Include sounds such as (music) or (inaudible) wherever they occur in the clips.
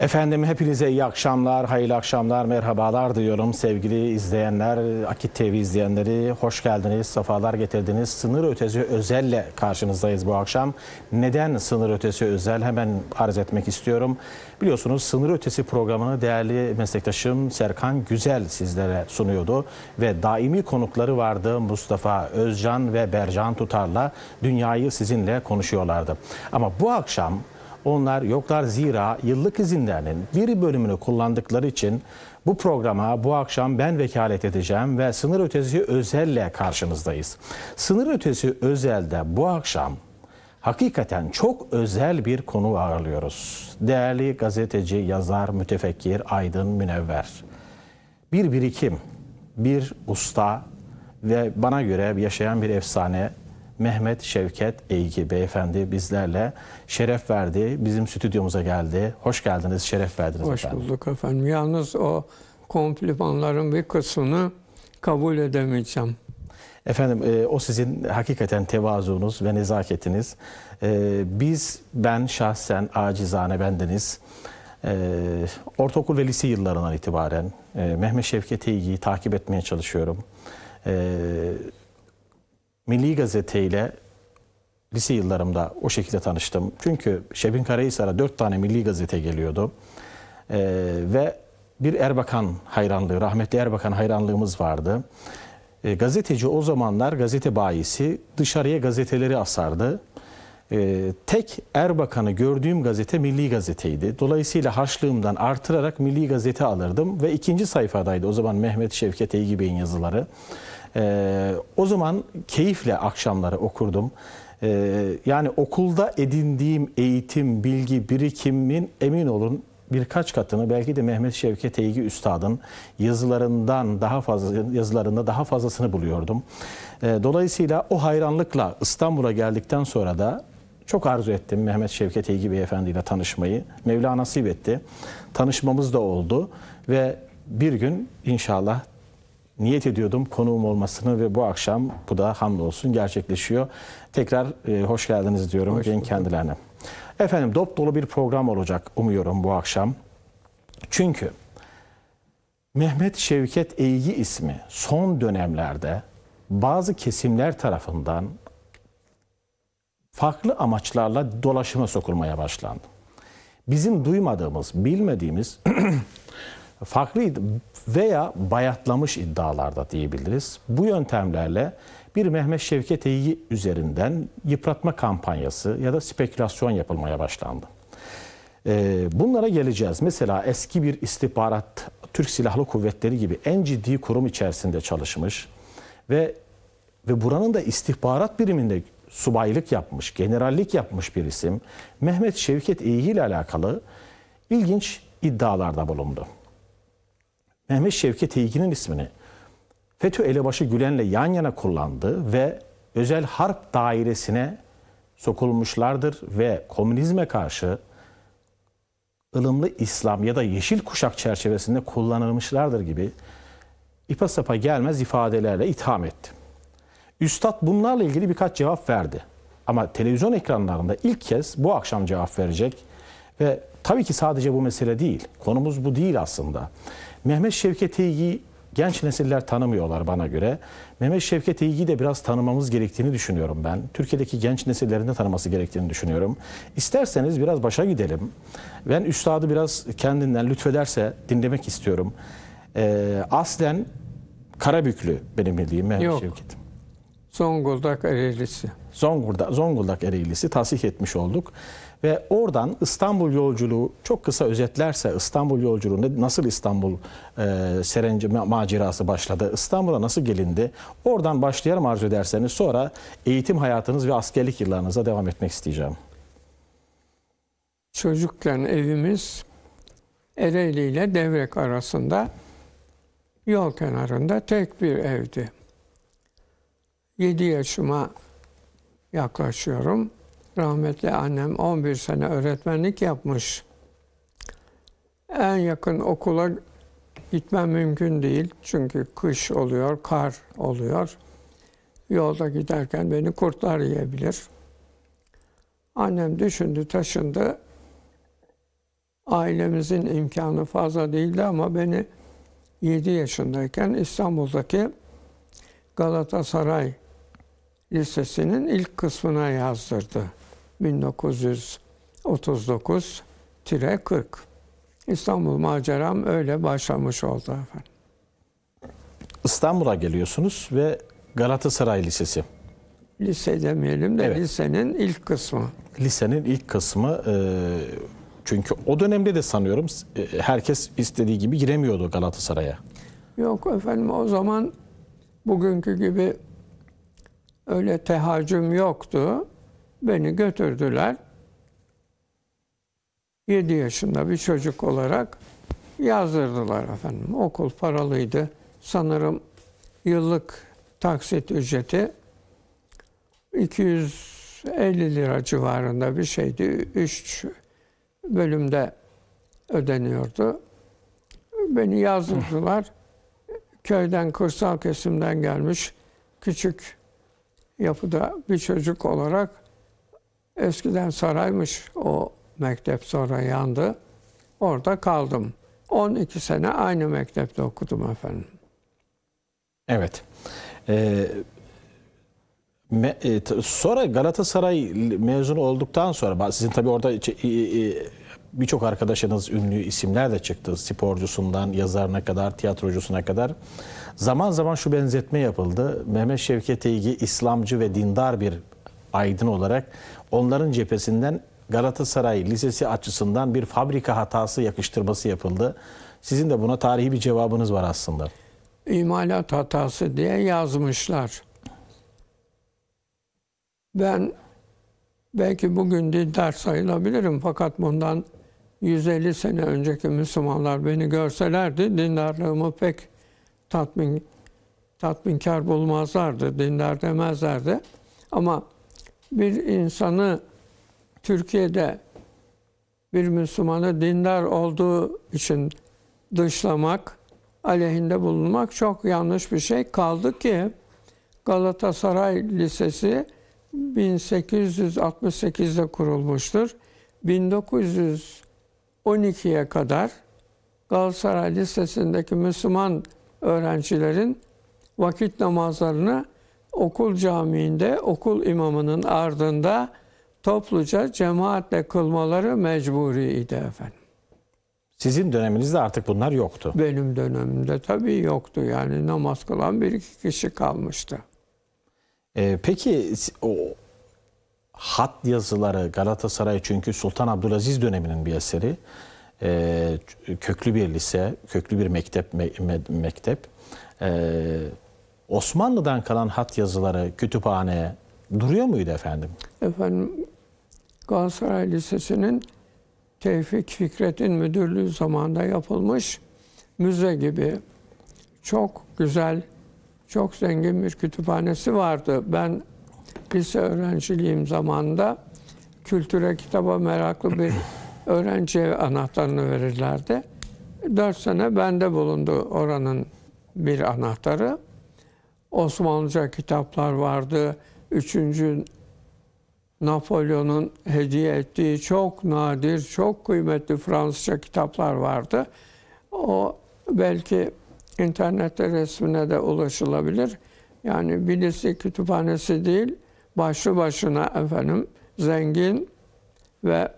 Efendim hepinize iyi akşamlar, hayırlı akşamlar, merhabalar diyorum sevgili izleyenler, Akit TV izleyenleri. Hoş geldiniz, sefalar getirdiniz. Sınır ötesi özelle karşınızdayız bu akşam. Neden sınır ötesi özel hemen arz etmek istiyorum. Biliyorsunuz sınır ötesi programını değerli meslektaşım Serkan Güzel sizlere sunuyordu. Ve daimi konukları vardı Mustafa Özcan ve Bercan Tutar'la dünyayı sizinle konuşuyorlardı. Ama bu akşam onlar yoklar zira yıllık izinlerinin bir bölümünü kullandıkları için bu programa bu akşam ben vekalet edeceğim ve sınır ötesi özelle karşınızdayız. Sınır ötesi özelde bu akşam hakikaten çok özel bir konu ağırlıyoruz. Değerli gazeteci, yazar, mütefekkir, aydın, münevver. Bir birikim, bir usta ve bana göre yaşayan bir efsane Mehmet Şevket Eygi beyefendi bizlerle şeref verdi. Bizim stüdyomuza geldi. Hoş geldiniz, şeref verdiniz Hoş efendim. Hoş bulduk efendim. Yalnız o komplimanların bir kısmını kabul edemeyeceğim. Efendim e, o sizin hakikaten tevazuunuz ve nezaketiniz. E, biz, ben şahsen acizane bendeniz. E, ortaokul ve lise yıllarından itibaren e, Mehmet Şevket Eygi'yi takip etmeye çalışıyorum. E, Milli Gazete ile lise yıllarımda o şekilde tanıştım. Çünkü Şebin Karahisar'a dört tane Milli Gazete geliyordu. Ee, ve bir Erbakan hayranlığı, rahmetli Erbakan hayranlığımız vardı. E, gazeteci o zamanlar gazete bayisi dışarıya gazeteleri asardı. E, tek Erbakan'ı gördüğüm gazete Milli Gazete'ydi. Dolayısıyla harçlığımdan artırarak Milli Gazete alırdım ve ikinci sayfadaydı o zaman Mehmet Şevket Eygi Bey'in yazıları. Ee, o zaman keyifle akşamları okurdum. Ee, yani okulda edindiğim eğitim, bilgi, birikimin emin olun birkaç katını belki de Mehmet Şevket Eygi Üstad'ın yazılarından daha fazla yazılarında daha fazlasını buluyordum. Ee, dolayısıyla o hayranlıkla İstanbul'a geldikten sonra da çok arzu ettim Mehmet Şevket Eygi Beyefendi ile tanışmayı. Mevla nasip etti. Tanışmamız da oldu ve bir gün inşallah niyet ediyordum konuğum olmasını ve bu akşam bu da hamdolsun gerçekleşiyor. Tekrar e, hoş geldiniz diyorum hoş kendilerine. Efendim dop dolu bir program olacak umuyorum bu akşam. Çünkü Mehmet Şevket Eğgi ismi son dönemlerde bazı kesimler tarafından farklı amaçlarla dolaşıma sokulmaya başlandı. Bizim duymadığımız, bilmediğimiz (clears throat) farklıydı veya bayatlamış iddialarda diyebiliriz. Bu yöntemlerle bir Mehmet Şevket Eyi üzerinden yıpratma kampanyası ya da spekülasyon yapılmaya başlandı. Ee, bunlara geleceğiz. Mesela eski bir istihbarat, Türk Silahlı Kuvvetleri gibi en ciddi kurum içerisinde çalışmış ve ve buranın da istihbarat biriminde subaylık yapmış, generallik yapmış bir isim Mehmet Şevket Eği ile alakalı ilginç iddialarda bulundu. Mehmet Şevket Tilki'nin ismini FETÖ elebaşı Gülen'le yan yana kullandı ve özel harp dairesine sokulmuşlardır ve komünizme karşı ılımlı İslam ya da yeşil kuşak çerçevesinde kullanılmışlardır gibi ipa sapa gelmez ifadelerle itham etti. Üstad bunlarla ilgili birkaç cevap verdi. Ama televizyon ekranlarında ilk kez bu akşam cevap verecek ve tabii ki sadece bu mesele değil. Konumuz bu değil aslında. Mehmet Şevket Eygi'yi genç nesiller tanımıyorlar bana göre. Mehmet Şevket Eygi'yi de biraz tanımamız gerektiğini düşünüyorum ben. Türkiye'deki genç nesillerin de tanıması gerektiğini düşünüyorum. İsterseniz biraz başa gidelim. Ben üstadı biraz kendinden lütfederse dinlemek istiyorum. Ee, aslen Karabüklü benim bildiğim Mehmet Yok. Şevket. Zonguldak Ereğlisi. Zonguldak, Zonguldak Ereğlisi tahsih etmiş olduk. Ve oradan İstanbul yolculuğu çok kısa özetlerse İstanbul yolculuğunda nasıl İstanbul e, serenci macerası başladı, İstanbul'a nasıl gelindi? Oradan başlayalım arzu ederseniz sonra eğitim hayatınız ve askerlik yıllarınıza devam etmek isteyeceğim. Çocukken evimiz Ereğli ile Devrek arasında yol kenarında tek bir evdi. 7 yaşıma yaklaşıyorum rahmetli annem 11 sene öğretmenlik yapmış. En yakın okula gitmem mümkün değil. Çünkü kış oluyor, kar oluyor. Yolda giderken beni kurtlar yiyebilir. Annem düşündü, taşındı. Ailemizin imkanı fazla değildi ama beni 7 yaşındayken İstanbul'daki Galatasaray Lisesi'nin ilk kısmına yazdırdı. 1939-40. İstanbul maceram öyle başlamış oldu efendim. İstanbul'a geliyorsunuz ve Galatasaray Lisesi. Lise demeyelim de evet. lisenin ilk kısmı. Lisenin ilk kısmı e, çünkü o dönemde de sanıyorum e, herkes istediği gibi giremiyordu Galatasaray'a. Yok efendim o zaman bugünkü gibi öyle tehaccüm yoktu. Beni götürdüler. 7 yaşında bir çocuk olarak yazdırdılar efendim. Okul paralıydı. Sanırım yıllık taksit ücreti 250 lira civarında bir şeydi. 3 bölümde ödeniyordu. Beni yazdırdılar. Köyden, kırsal kesimden gelmiş küçük yapıda bir çocuk olarak Eskiden saraymış o mektep sonra yandı. Orada kaldım. 12 sene aynı mektepte okudum efendim. Evet. Ee, me, e, sonra Galatasaray mezunu olduktan sonra sizin tabii orada e, e, birçok arkadaşınız ünlü isimler de çıktı. Sporcusundan yazarına kadar, tiyatrocusuna kadar. Zaman zaman şu benzetme yapıldı. Mehmet Şevket İlgi İslamcı ve dindar bir aydın olarak onların cephesinden Galatasaray Lisesi açısından bir fabrika hatası yakıştırması yapıldı. Sizin de buna tarihi bir cevabınız var aslında. İmalat hatası diye yazmışlar. Ben belki bugün ders sayılabilirim fakat bundan 150 sene önceki Müslümanlar beni görselerdi dindarlığımı pek tatmin tatminkar bulmazlardı, dinler demezlerdi. Ama bir insanı Türkiye'de bir Müslümanı dindar olduğu için dışlamak, aleyhinde bulunmak çok yanlış bir şey. Kaldı ki Galatasaray Lisesi 1868'de kurulmuştur. 1912'ye kadar Galatasaray Lisesi'ndeki Müslüman öğrencilerin vakit namazlarını okul camiinde okul imamının ardında topluca cemaatle kılmaları mecburiydi efendim. Sizin döneminizde artık bunlar yoktu. Benim dönemimde tabii yoktu. Yani namaz kılan bir iki kişi kalmıştı. Ee, peki o hat yazıları Galatasaray çünkü Sultan Abdülaziz döneminin bir eseri. Ee, köklü bir lise, köklü bir mektep me, me, mektep. Ee, Osmanlı'dan kalan hat yazıları kütüphaneye duruyor muydu efendim? Efendim Galatasaray Lisesi'nin Tevfik Fikret'in müdürlüğü zamanında yapılmış müze gibi çok güzel, çok zengin bir kütüphanesi vardı. Ben lise öğrenciliğim zamanında kültüre, kitaba meraklı bir (clears throat) öğrenciye anahtarını verirlerdi. Dört sene bende bulundu oranın bir anahtarı. Osmanlıca kitaplar vardı. Üçüncü Napolyon'un hediye ettiği çok nadir, çok kıymetli Fransızca kitaplar vardı. O belki internette resmine de ulaşılabilir. Yani birisi kütüphanesi değil, başlı başına efendim zengin ve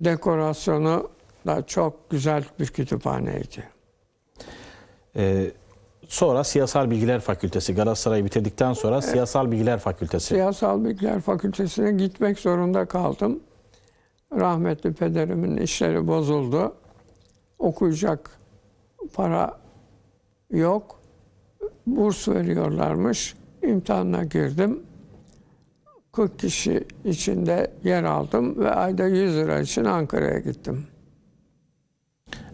dekorasyonu da çok güzel bir kütüphaneydi. Ee, sonra Siyasal Bilgiler Fakültesi. Galatasaray'ı bitirdikten sonra Siyasal Bilgiler Fakültesi. Siyasal Bilgiler Fakültesi'ne gitmek zorunda kaldım. Rahmetli pederimin işleri bozuldu. Okuyacak para yok. Burs veriyorlarmış. İmtihanına girdim. 40 kişi içinde yer aldım ve ayda 100 lira için Ankara'ya gittim.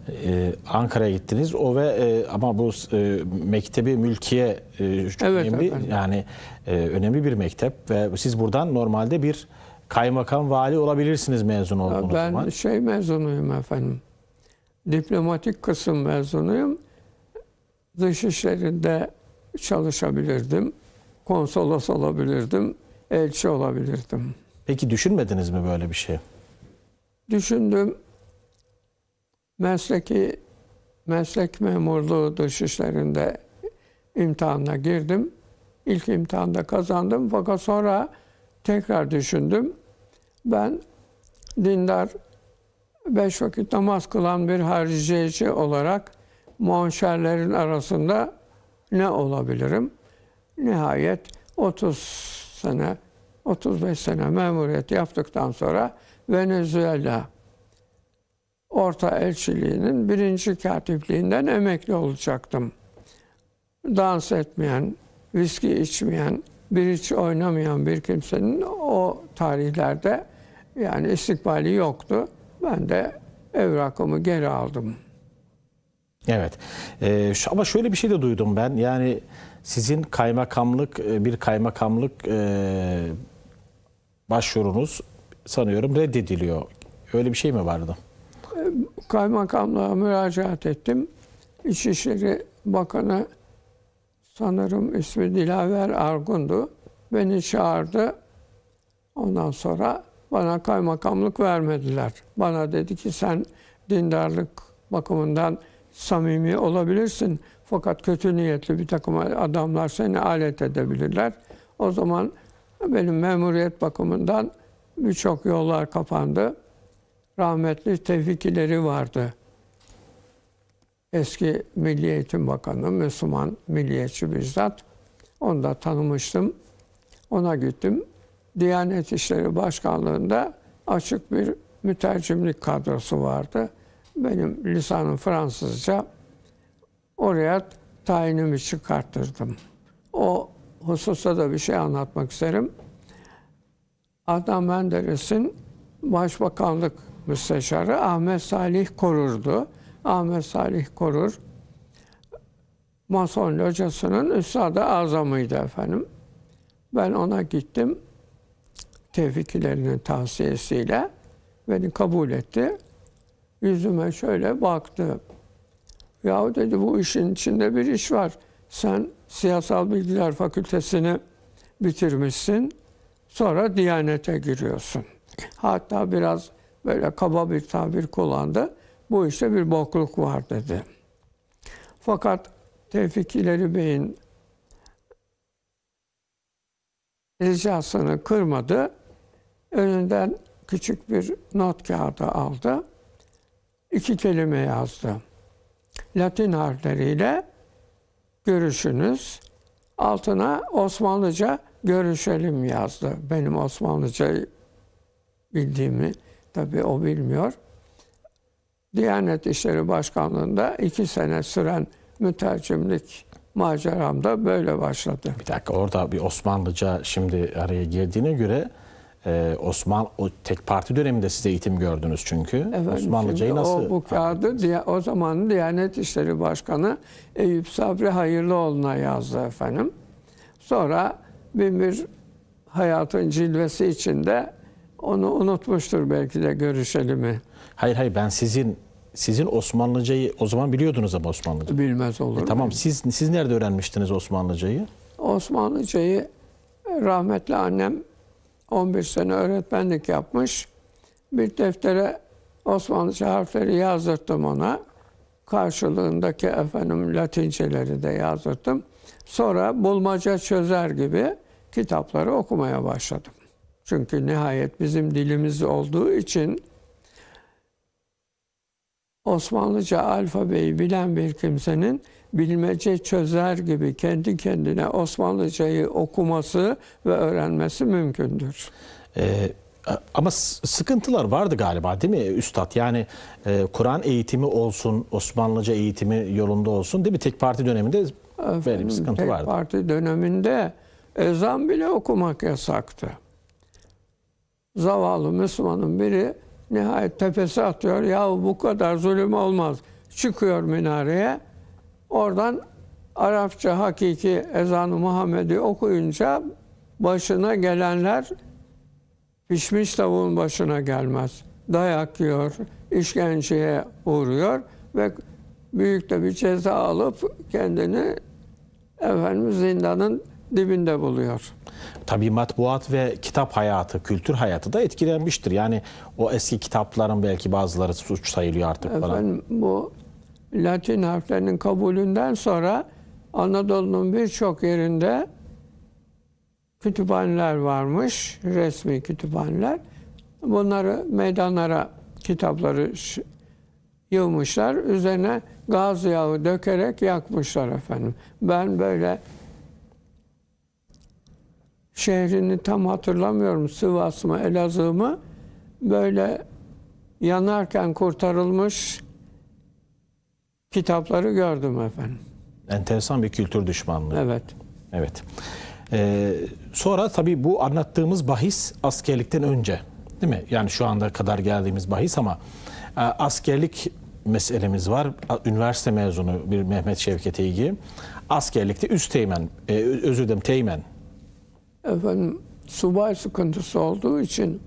Ee, Ankara'ya gittiniz. O ve e, ama bu e, mektebi Mülkiye e, çok evet, önemli efendim. yani e, önemli bir mektep ve siz buradan normalde bir kaymakam vali olabilirsiniz mezun olduğunuz ben zaman. Ben şey mezunuyum efendim. Diplomatik kısım mezunuyum. Dışişlerinde çalışabilirdim. Konsolos olabilirdim. Elçi olabilirdim. Peki düşünmediniz mi böyle bir şey? Düşündüm mesleki meslek memurluğu dışişlerinde imtihanına girdim. İlk imtihanda kazandım fakat sonra tekrar düşündüm. Ben dindar beş vakit namaz kılan bir hariciyeci olarak monşerlerin arasında ne olabilirim? Nihayet 30 sene, 35 sene memuriyet yaptıktan sonra Venezuela Orta Elçiliğinin birinci katipliğinden emekli olacaktım. Dans etmeyen, viski içmeyen, bir hiç oynamayan bir kimsenin o tarihlerde yani istikbali yoktu. Ben de evrakımı geri aldım. Evet. Ee, ama şöyle bir şey de duydum ben. Yani sizin kaymakamlık e, bir kaymakamlık e, başvurunuz sanıyorum reddediliyor. Öyle bir şey mi vardı? kaymakamlığa müracaat ettim. İçişleri Bakanı sanırım ismi Dilaver Argun'du. Beni çağırdı. Ondan sonra bana kaymakamlık vermediler. Bana dedi ki sen dindarlık bakımından samimi olabilirsin. Fakat kötü niyetli bir takım adamlar seni alet edebilirler. O zaman benim memuriyet bakımından birçok yollar kapandı rahmetli tevfikileri vardı. Eski Milli Eğitim Bakanı, Müslüman milliyetçi bir Onu da tanımıştım. Ona gittim. Diyanet İşleri Başkanlığı'nda açık bir mütercimlik kadrosu vardı. Benim lisanım Fransızca. Oraya tayinimi çıkarttırdım. O hususta da bir şey anlatmak isterim. Adam Menderes'in Başbakanlık müsteşarı Ahmet Salih Korur'du. Ahmet Salih Korur Mason Locası'nın üstadı Azam'ıydı efendim. Ben ona gittim. Tevfikilerinin tavsiyesiyle beni kabul etti. Yüzüme şöyle baktı. Yahu dedi bu işin içinde bir iş var. Sen Siyasal Bilgiler Fakültesini bitirmişsin. Sonra Diyanet'e giriyorsun. Hatta biraz böyle kaba bir tabir kullandı. Bu işte bir bokluk var dedi. Fakat Tevfik İleri Bey'in ricasını kırmadı. Önünden küçük bir not kağıdı aldı. İki kelime yazdı. Latin harfleriyle görüşünüz. Altına Osmanlıca görüşelim yazdı. Benim Osmanlıca bildiğimi Tabii o bilmiyor. Diyanet İşleri Başkanlığı'nda iki sene süren mütercimlik maceram da böyle başladı. Bir dakika orada bir Osmanlıca şimdi araya girdiğine göre e, Osman o tek parti döneminde size eğitim gördünüz çünkü. Efendim, Osmanlıcayı nasıl? O bu kağıdı diye o zamanın Diyanet İşleri Başkanı Eyüp Sabri Hayırlıoğlu'na yazdı efendim. Sonra bin bir hayatın cilvesi içinde onu unutmuştur belki de görüşelim mi? Hayır hayır ben sizin sizin Osmanlıcayı o zaman biliyordunuz ama Osmanlıca. Bilmez olur. E, tamam siz siz nerede öğrenmiştiniz Osmanlıcayı? Osmanlıcayı rahmetli annem 11 sene öğretmenlik yapmış. Bir deftere Osmanlıca harfleri yazdırdım ona. Karşılığındaki efendim Latinceleri de yazdırdım. Sonra bulmaca çözer gibi kitapları okumaya başladım. Çünkü nihayet bizim dilimiz olduğu için Osmanlıca alfabeyi bilen bir kimsenin bilmece çözer gibi kendi kendine Osmanlıcayı okuması ve öğrenmesi mümkündür. Ee, ama sıkıntılar vardı galiba değil mi Üstad? Yani e, Kur'an eğitimi olsun, Osmanlıca eğitimi yolunda olsun değil mi? Tek parti döneminde Efendim, böyle bir sıkıntı tek vardı. Tek parti döneminde ezan bile okumak yasaktı zavallı Müslümanın biri nihayet tepesi atıyor. Ya bu kadar zulüm olmaz. Çıkıyor minareye. Oradan Arapça hakiki ezanı Muhammed'i okuyunca başına gelenler pişmiş tavuğun başına gelmez. Dayak yiyor, işkenceye uğruyor ve büyük de bir ceza alıp kendini efendim zindanın dibinde buluyor. Tabii matbuat ve kitap hayatı, kültür hayatı da etkilenmiştir. Yani o eski kitapların belki bazıları suç sayılıyor artık Efendim, falan. Bu Latin harflerinin kabulünden sonra Anadolu'nun birçok yerinde kütüphaneler varmış, resmi kütüphaneler. Bunları meydanlara kitapları yığmışlar. Üzerine gaz yağı dökerek yakmışlar efendim. Ben böyle şehrini tam hatırlamıyorum Sivas mı Elazığ mı böyle yanarken kurtarılmış kitapları gördüm efendim. Enteresan bir kültür düşmanlığı. Evet. Evet. Ee, sonra tabii bu anlattığımız bahis askerlikten önce değil mi? Yani şu anda kadar geldiğimiz bahis ama e, askerlik meselemiz var. Üniversite mezunu bir Mehmet Şevket İlgi. Askerlikte üst teğmen, e, özür dilerim teğmen efendim subay sıkıntısı olduğu için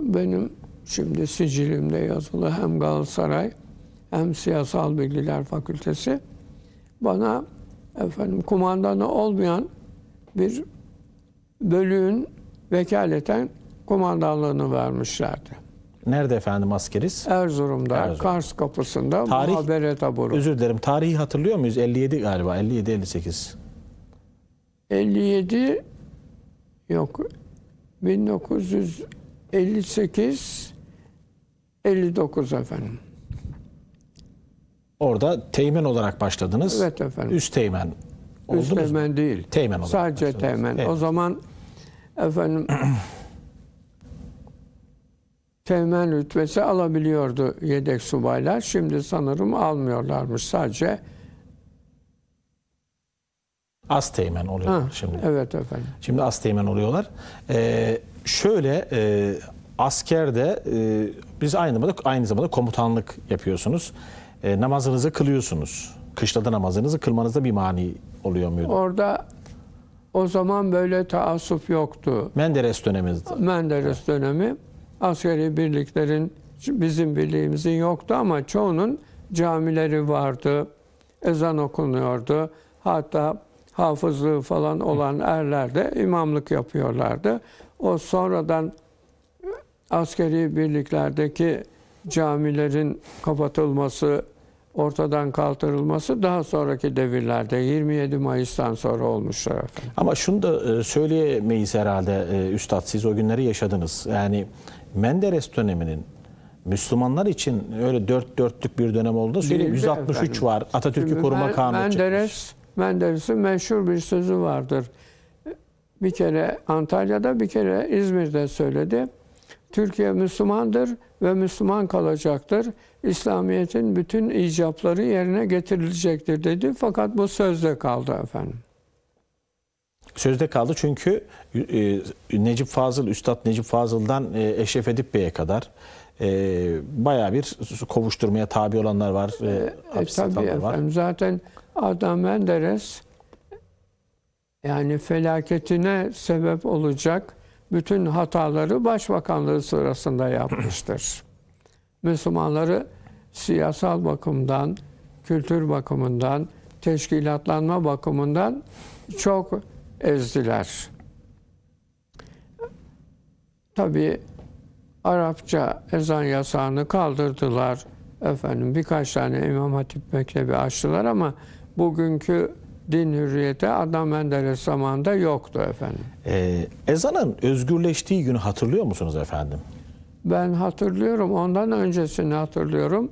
benim şimdi sicilimde yazılı hem Galatasaray hem Siyasal Bilgiler Fakültesi bana efendim kumandanı olmayan bir bölüğün vekaleten kumandanlığını vermişlerdi. Nerede efendim askeriz? Erzurum'da, Erzurum. Kars kapısında Tarih, muhabere taburu. Özür dilerim, tarihi hatırlıyor muyuz? 57 galiba, 57-58. 57 Yok. 1958 59 efendim. Orada teğmen olarak başladınız. Evet efendim. Üst teğmen oldu Üst teğmen mu? değil. Teğmen olarak Sadece başladınız. teğmen. Evet. O zaman efendim (clears throat) teğmen rütbesi alabiliyordu yedek subaylar. Şimdi sanırım almıyorlarmış. Sadece Az teğmen oluyorlar ha, şimdi. Evet efendim. Şimdi az teğmen oluyorlar. Ee, şöyle e, askerde e, biz aynı zamanda, aynı zamanda komutanlık yapıyorsunuz. E, namazınızı kılıyorsunuz. Kışlada namazınızı kılmanızda bir mani oluyor muydu? Orada o zaman böyle taassup yoktu. Menderes dönemimizde. Menderes evet. dönemi askeri birliklerin bizim birliğimizin yoktu ama çoğunun camileri vardı. Ezan okunuyordu. Hatta hafızlığı falan olan erler de imamlık yapıyorlardı. O sonradan askeri birliklerdeki camilerin kapatılması, ortadan kaldırılması daha sonraki devirlerde 27 Mayıs'tan sonra olmuşlar. Efendim. Ama şunu da e, söyleyemeyiz herhalde e, Üstad siz o günleri yaşadınız. Yani Menderes döneminin Müslümanlar için öyle dört dörtlük bir dönem oldu. Söyleyeyim 163 efendim. var. Atatürk'ü koruma kanunu Menderes, çıkmış. Menderes'in meşhur bir sözü vardır. Bir kere Antalya'da, bir kere İzmir'de söyledi. Türkiye Müslümandır ve Müslüman kalacaktır. İslamiyet'in bütün icapları yerine getirilecektir dedi. Fakat bu sözde kaldı efendim. Sözde kaldı çünkü e, Necip Fazıl, Üstad Necip Fazıl'dan e, Eşref Edip Bey'e kadar e, bayağı bir kovuşturmaya tabi olanlar var. E, e, tabii efendim var. zaten Adam Menderes yani felaketine sebep olacak bütün hataları başbakanlığı sırasında yapmıştır. (clears throat) Müslümanları siyasal bakımdan, kültür bakımından, teşkilatlanma bakımından çok ezdiler. Tabi Arapça ezan yasağını kaldırdılar. Efendim birkaç tane İmam Hatip Mektebi açtılar ama bugünkü din hürriyeti Adam Menderes zamanında yoktu efendim. Ee, ezanın özgürleştiği günü hatırlıyor musunuz efendim? Ben hatırlıyorum. Ondan öncesini hatırlıyorum.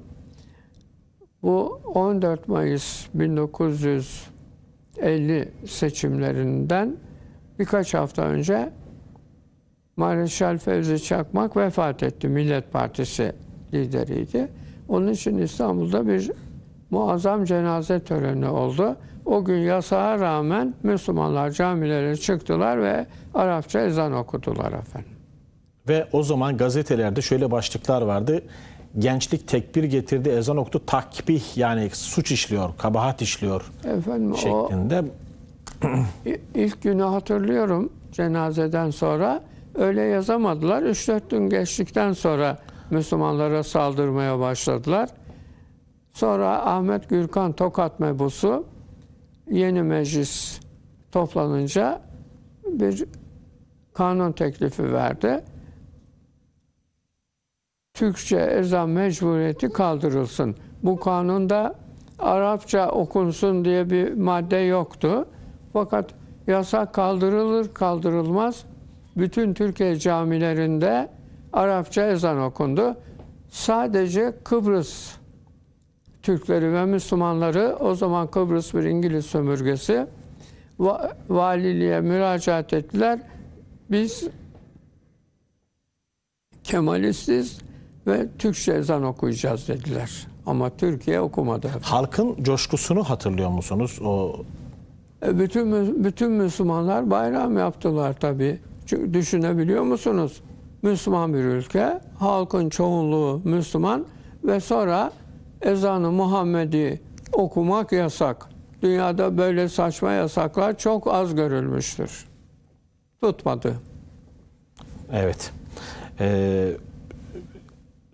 Bu 14 Mayıs 1950 seçimlerinden birkaç hafta önce Mareşal Fevzi Çakmak vefat etti. Millet Partisi lideriydi. Onun için İstanbul'da bir muazzam cenaze töreni oldu. O gün yasağa rağmen Müslümanlar camilere çıktılar ve Arapça ezan okudular efendim. Ve o zaman gazetelerde şöyle başlıklar vardı. Gençlik tekbir getirdi, ezan okudu, takbih yani suç işliyor, kabahat işliyor efendim, şeklinde. O, ilk günü hatırlıyorum cenazeden sonra öyle yazamadılar. 3-4 gün geçtikten sonra Müslümanlara saldırmaya başladılar. Sonra Ahmet Gürkan Tokat mebusu yeni meclis toplanınca bir kanun teklifi verdi. Türkçe ezan mecburiyeti kaldırılsın. Bu kanunda Arapça okunsun diye bir madde yoktu. Fakat yasak kaldırılır kaldırılmaz bütün Türkiye camilerinde Arapça ezan okundu. Sadece Kıbrıs Türkleri ve Müslümanları o zaman Kıbrıs bir İngiliz sömürgesi valiliğe müracaat ettiler. Biz Kemalistiz ve Türkçe ezan okuyacağız dediler. Ama Türkiye okumadı. Halkın coşkusunu hatırlıyor musunuz? O e, bütün bütün Müslümanlar bayram yaptılar tabii. Çünkü düşünebiliyor musunuz? Müslüman bir ülke, halkın çoğunluğu Müslüman ve sonra ezanı Muhammed'i okumak yasak. Dünyada böyle saçma yasaklar çok az görülmüştür. Tutmadı. Evet. Ee,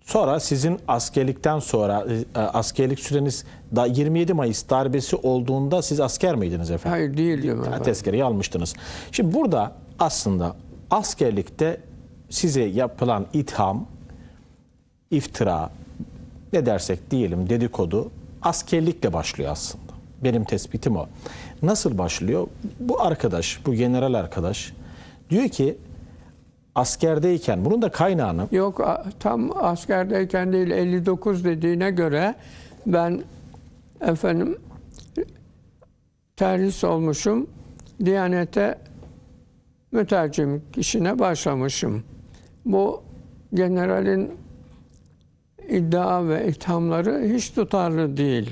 sonra sizin askerlikten sonra e, e, askerlik süreniz da 27 Mayıs darbesi olduğunda siz asker miydiniz efendim? Hayır değildim efendim. almıştınız. Şimdi burada aslında askerlikte size yapılan itham, iftira, ne dersek diyelim dedikodu askerlikle başlıyor aslında. Benim tespitim o. Nasıl başlıyor? Bu arkadaş, bu general arkadaş diyor ki askerdeyken bunun da kaynağını Yok tam askerdeyken değil 59 dediğine göre ben efendim terhis olmuşum. Diyanete mütercim işine başlamışım. Bu generalin iddia ve ithamları hiç tutarlı değil.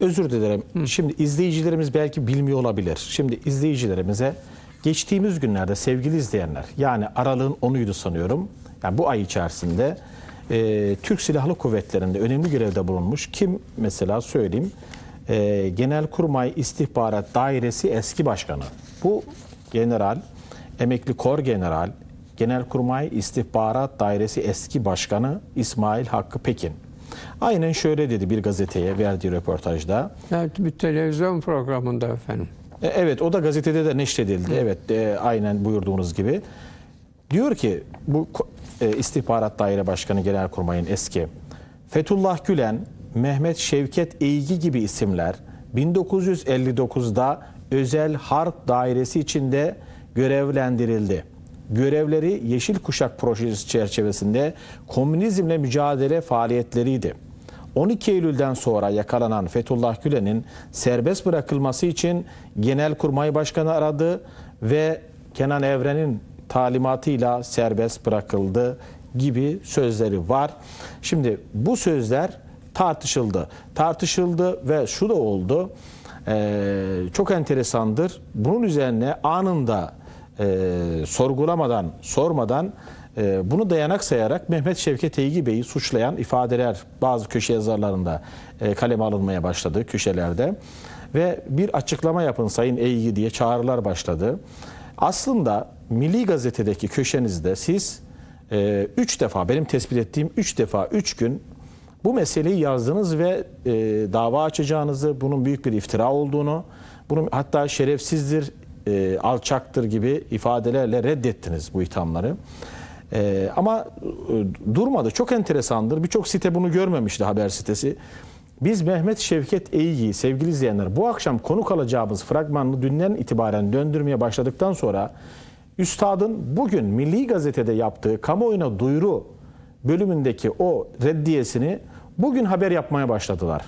Özür dilerim. Hı. Şimdi izleyicilerimiz belki bilmiyor olabilir. Şimdi izleyicilerimize geçtiğimiz günlerde sevgili izleyenler yani aralığın 10'uydu sanıyorum. Yani bu ay içerisinde e, Türk Silahlı Kuvvetleri'nde önemli görevde bulunmuş. Kim mesela söyleyeyim e, Genelkurmay İstihbarat Dairesi eski başkanı. Bu general, emekli kor general, Genelkurmay İstihbarat Dairesi eski başkanı İsmail Hakkı Pekin. Aynen şöyle dedi bir gazeteye verdiği röportajda. Evet, bir televizyon programında efendim. E, evet o da gazetede de neşredildi. Evet e, aynen buyurduğunuz gibi. Diyor ki bu e, İstihbarat Daire Başkanı Genelkurmay'ın eski Fethullah Gülen, Mehmet Şevket Eğgi gibi isimler 1959'da özel harp dairesi içinde görevlendirildi görevleri Yeşil Kuşak projesi çerçevesinde komünizmle mücadele faaliyetleriydi. 12 Eylül'den sonra yakalanan Fethullah Gülen'in serbest bırakılması için Genelkurmay Başkanı aradı ve Kenan Evren'in talimatıyla serbest bırakıldı gibi sözleri var. Şimdi bu sözler tartışıldı. Tartışıldı ve şu da oldu. Ee, çok enteresandır. Bunun üzerine anında e, sorgulamadan, sormadan e, bunu dayanak sayarak Mehmet Şevket Eygi Bey'i suçlayan ifadeler bazı köşe yazarlarında e, kaleme alınmaya başladı köşelerde. Ve bir açıklama yapın Sayın Eygi diye çağrılar başladı. Aslında Milli Gazete'deki köşenizde siz 3 e, üç defa, benim tespit ettiğim 3 defa 3 gün bu meseleyi yazdınız ve e, dava açacağınızı, bunun büyük bir iftira olduğunu, bunun hatta şerefsizdir, e, alçaktır gibi ifadelerle reddettiniz bu ithamları. E, ama e, durmadı. Çok enteresandır. Birçok site bunu görmemişti haber sitesi. Biz Mehmet Şevket Eyiği sevgili izleyenler bu akşam konuk alacağımız fragmanını dünden itibaren döndürmeye başladıktan sonra Üstadın bugün Milli Gazete'de yaptığı kamuoyuna duyuru bölümündeki o reddiyesini bugün haber yapmaya başladılar.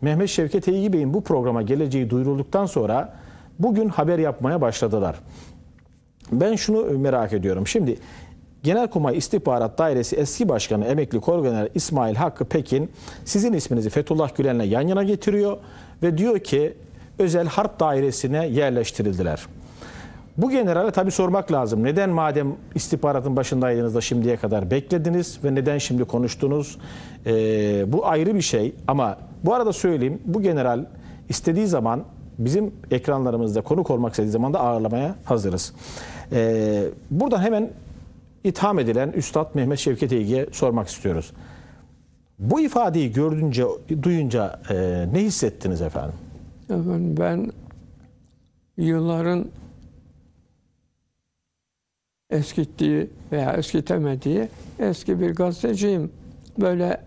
Mehmet Şevket Eyiği Bey'in bu programa geleceği duyurulduktan sonra bugün haber yapmaya başladılar. Ben şunu merak ediyorum. Şimdi Genelkurmay İstihbarat Dairesi eski başkanı emekli korgeneral İsmail Hakkı Pekin sizin isminizi Fethullah Gülen'le yan yana getiriyor ve diyor ki özel harp dairesine yerleştirildiler. Bu generale tabii sormak lazım. Neden madem istihbaratın başındaydınız da şimdiye kadar beklediniz ve neden şimdi konuştunuz? Ee, bu ayrı bir şey ama bu arada söyleyeyim bu general istediği zaman bizim ekranlarımızda konuk olmak istediği zaman da ağırlamaya hazırız. Ee, buradan hemen itham edilen Üstad Mehmet Şevket Eygi'ye sormak istiyoruz. Bu ifadeyi gördünce, duyunca e, ne hissettiniz efendim? Efendim ben yılların eskittiği veya eskitemediği eski bir gazeteciyim. Böyle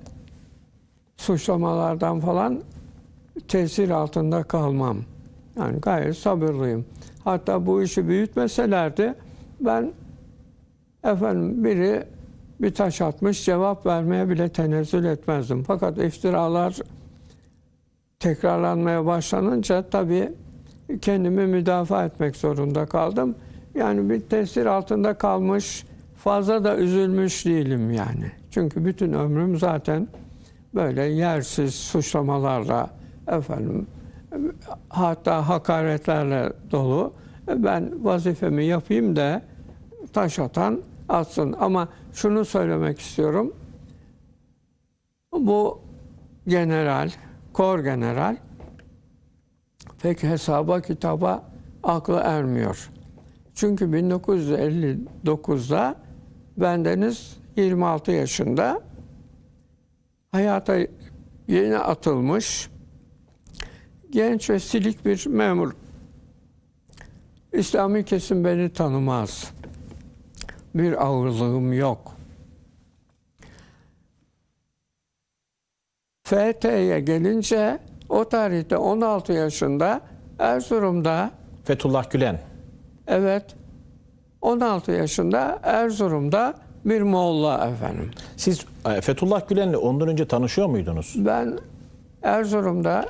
suçlamalardan falan tesir altında kalmam. Yani gayet sabırlıyım. Hatta bu işi büyütmeselerdi ben efendim biri bir taş atmış cevap vermeye bile tenezzül etmezdim. Fakat iftiralar tekrarlanmaya başlanınca tabii kendimi müdafaa etmek zorunda kaldım. Yani bir tesir altında kalmış, fazla da üzülmüş değilim yani. Çünkü bütün ömrüm zaten böyle yersiz suçlamalarla efendim hatta hakaretlerle dolu. Ben vazifemi yapayım da taş atan atsın. Ama şunu söylemek istiyorum. Bu general, kor general pek hesaba kitaba aklı ermiyor. Çünkü 1959'da bendeniz 26 yaşında hayata yeni atılmış genç ve silik bir memur. İslami kesim beni tanımaz. Bir ağırlığım yok. FET'ye gelince o tarihte 16 yaşında Erzurum'da Fethullah Gülen. Evet. 16 yaşında Erzurum'da bir Moğolla efendim. Siz e, Fethullah Gülen'le ondan önce tanışıyor muydunuz? Ben Erzurum'da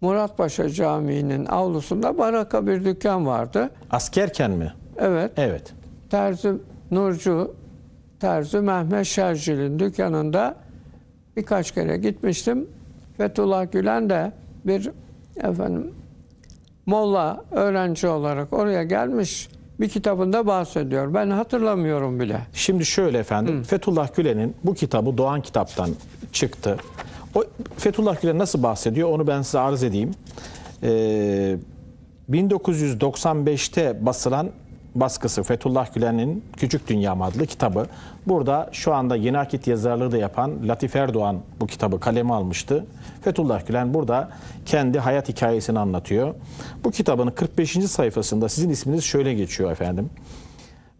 Muratpaşa Camii'nin avlusunda baraka bir dükkan vardı. Askerken mi? Evet. Evet. Terzi Nurcu, Terzi Mehmet Şercil'in dükkanında birkaç kere gitmiştim. Fethullah Gülen de bir efendim Molla öğrenci olarak oraya gelmiş bir kitabında bahsediyor. Ben hatırlamıyorum bile. Şimdi şöyle efendim, Hı. Fethullah Gülen'in bu kitabı Doğan Kitap'tan çıktı. O Fethullah Gülen nasıl bahsediyor onu ben size arz edeyim. Ee, 1995'te basılan baskısı Fethullah Gülen'in Küçük Dünya adlı kitabı. Burada şu anda yeni akit yazarlığı da yapan Latif Erdoğan bu kitabı kaleme almıştı. Fethullah Gülen burada kendi hayat hikayesini anlatıyor. Bu kitabın 45. sayfasında sizin isminiz şöyle geçiyor efendim.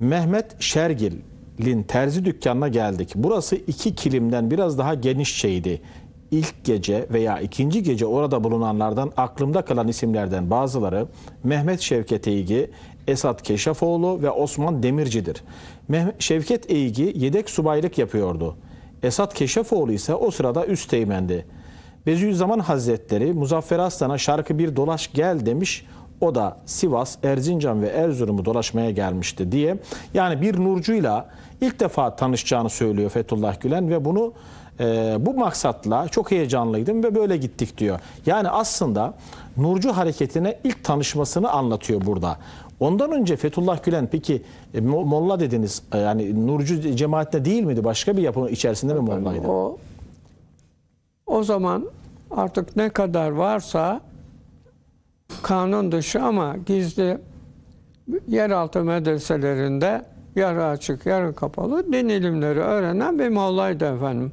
Mehmet Şergil'in terzi dükkanına geldik. Burası iki kilimden biraz daha geniş ilk gece veya ikinci gece orada bulunanlardan aklımda kalan isimlerden bazıları Mehmet Şevket Eygi, Esat Keşafoğlu ve Osman Demirci'dir. Şevket Eygi yedek subaylık yapıyordu. Esat Keşafoğlu ise o sırada üst teğmendi. Bediüzzaman Hazretleri Muzaffer Aslan'a şarkı bir dolaş gel demiş. O da Sivas, Erzincan ve Erzurum'u dolaşmaya gelmişti diye. Yani bir nurcuyla ilk defa tanışacağını söylüyor Fethullah Gülen ve bunu e, bu maksatla çok heyecanlıydım ve böyle gittik diyor. Yani aslında Nurcu hareketine ilk tanışmasını anlatıyor burada. Ondan önce Fethullah Gülen peki e, Molla dediniz e, yani Nurcu cemaatte değil miydi? Başka bir yapının içerisinde mi Molla'ydı? O, o zaman artık ne kadar varsa kanun dışı ama gizli yeraltı medreselerinde yarı açık yarı kapalı din ilimleri öğrenen bir mollaydı efendim.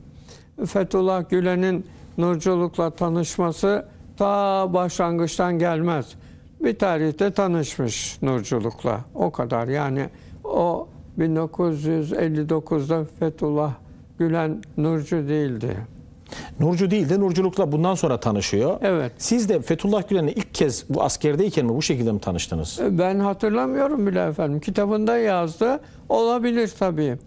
Fethullah Gülen'in Nurculuk'la tanışması ta başlangıçtan gelmez. Bir tarihte tanışmış Nurculuk'la. O kadar yani o 1959'da Fethullah Gülen Nurcu değildi. Nurcu değil de Nurculuk'la bundan sonra tanışıyor. Evet. Siz de Fethullah Gülen'le ilk kez bu askerdeyken mi bu şekilde mi tanıştınız? Ben hatırlamıyorum bile efendim. Kitabında yazdı. Olabilir tabii.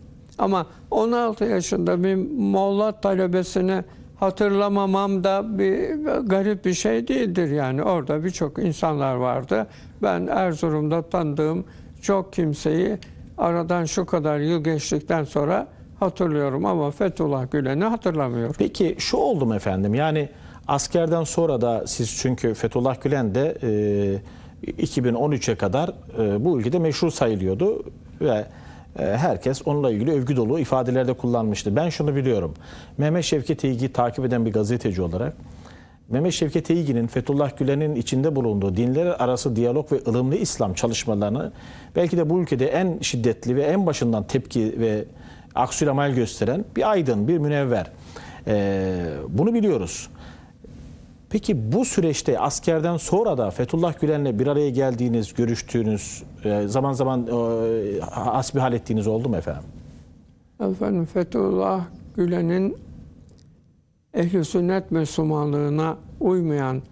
Ama 16 yaşında bir Molla talebesini hatırlamamam da bir garip bir şey değildir yani. Orada birçok insanlar vardı. Ben Erzurum'da tanıdığım çok kimseyi aradan şu kadar yıl geçtikten sonra hatırlıyorum ama Fethullah Gülen'i hatırlamıyorum. Peki şu oldu mu efendim? Yani askerden sonra da siz çünkü Fethullah Gülen de e, 2013'e kadar e, bu ülkede meşhur sayılıyordu ve ee, herkes onunla ilgili övgü dolu ifadelerde kullanmıştı. Ben şunu biliyorum. Mehmet Şevket İlgi takip eden bir gazeteci olarak Mehmet Şevket İlgi'nin Fethullah Gülen'in içinde bulunduğu dinler arası diyalog ve ılımlı İslam çalışmalarını belki de bu ülkede en şiddetli ve en başından tepki ve aksülamal gösteren bir aydın, bir münevver. Ee, bunu biliyoruz. Peki bu süreçte askerden sonra da Fethullah Gülen'le bir araya geldiğiniz, görüştüğünüz, e, zaman zaman e, asbihal ettiğiniz oldu mu efendim? Efendim Fethullah Gülen'in ehl-i sünnet Müslümanlığına uymayan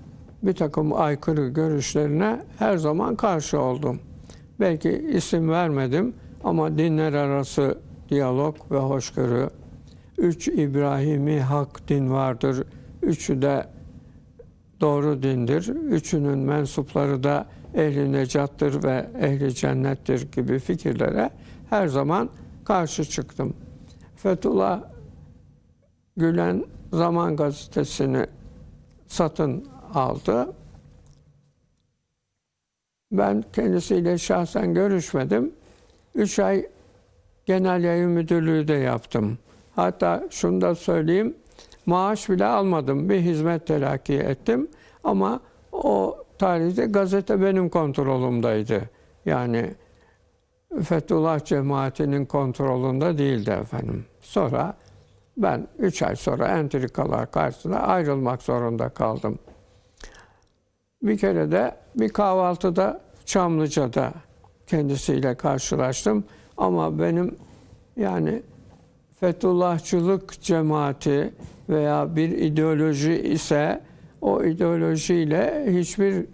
bir takım aykırı görüşlerine her zaman karşı oldum. Belki isim vermedim ama dinler arası diyalog ve hoşgörü, üç İbrahimi hak din vardır, üçü de doğru dindir. Üçünün mensupları da ehli necattır ve ehli cennettir gibi fikirlere her zaman karşı çıktım. Fethullah Gülen Zaman gazetesini satın aldı. Ben kendisiyle şahsen görüşmedim. Üç ay genel yayın müdürlüğü de yaptım. Hatta şunu da söyleyeyim, maaş bile almadım. Bir hizmet telakki ettim ama o tarihte gazete benim kontrolümdeydi. Yani Fethullah cemaatinin kontrolünde değildi efendim. Sonra ben 3 ay sonra entrikalar karşısında ayrılmak zorunda kaldım. Bir kere de bir kahvaltıda Çamlıca'da kendisiyle karşılaştım. Ama benim yani Fethullahçılık cemaati veya bir ideoloji ise o ideolojiyle hiçbir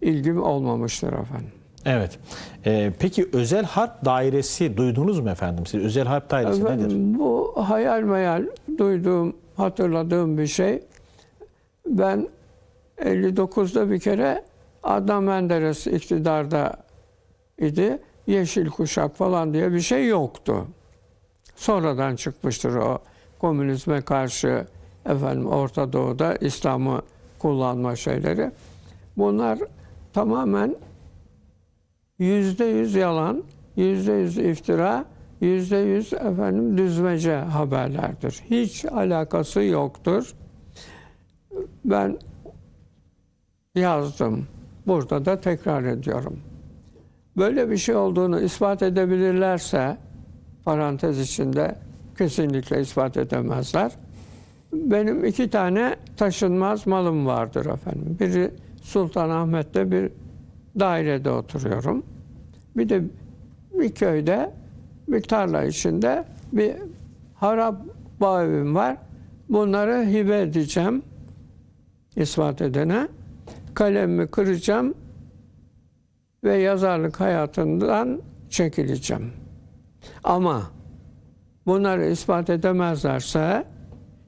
ilgim olmamıştır efendim. Evet. Ee, peki özel harp dairesi duydunuz mu efendim siz? Özel harp dairesi efendim, nedir? Bu hayal meyal duyduğum, hatırladığım bir şey. Ben 59'da bir kere Adnan Menderes iktidarda idi. Yeşil kuşak falan diye bir şey yoktu. Sonradan çıkmıştır o komünizme karşı efendim Orta Doğu'da İslam'ı kullanma şeyleri. Bunlar tamamen yüzde yüz yalan, yüzde yüz iftira, yüzde yüz efendim düzmece haberlerdir. Hiç alakası yoktur. Ben yazdım. Burada da tekrar ediyorum. Böyle bir şey olduğunu ispat edebilirlerse parantez içinde kesinlikle ispat edemezler benim iki tane taşınmaz malım vardır efendim. Biri Sultanahmet'te bir dairede oturuyorum. Bir de bir köyde bir tarla içinde bir harap bağ evim var. Bunları hibe edeceğim ispat edene. Kalemimi kıracağım ve yazarlık hayatından çekileceğim. Ama bunları ispat edemezlerse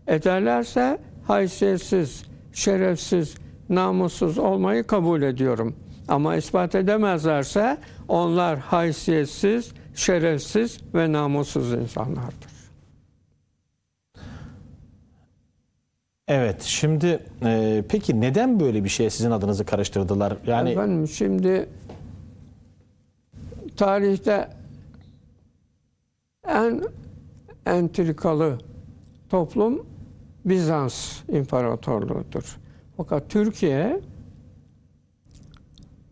ederlerse haysiyetsiz, şerefsiz, namussuz olmayı kabul ediyorum. Ama ispat edemezlerse onlar haysiyetsiz, şerefsiz ve namussuz insanlardır. Evet, şimdi e, peki neden böyle bir şeye sizin adınızı karıştırdılar? Yani Efendim şimdi tarihte en entrikalı toplum Bizans İmparatorluğu'dur. Fakat Türkiye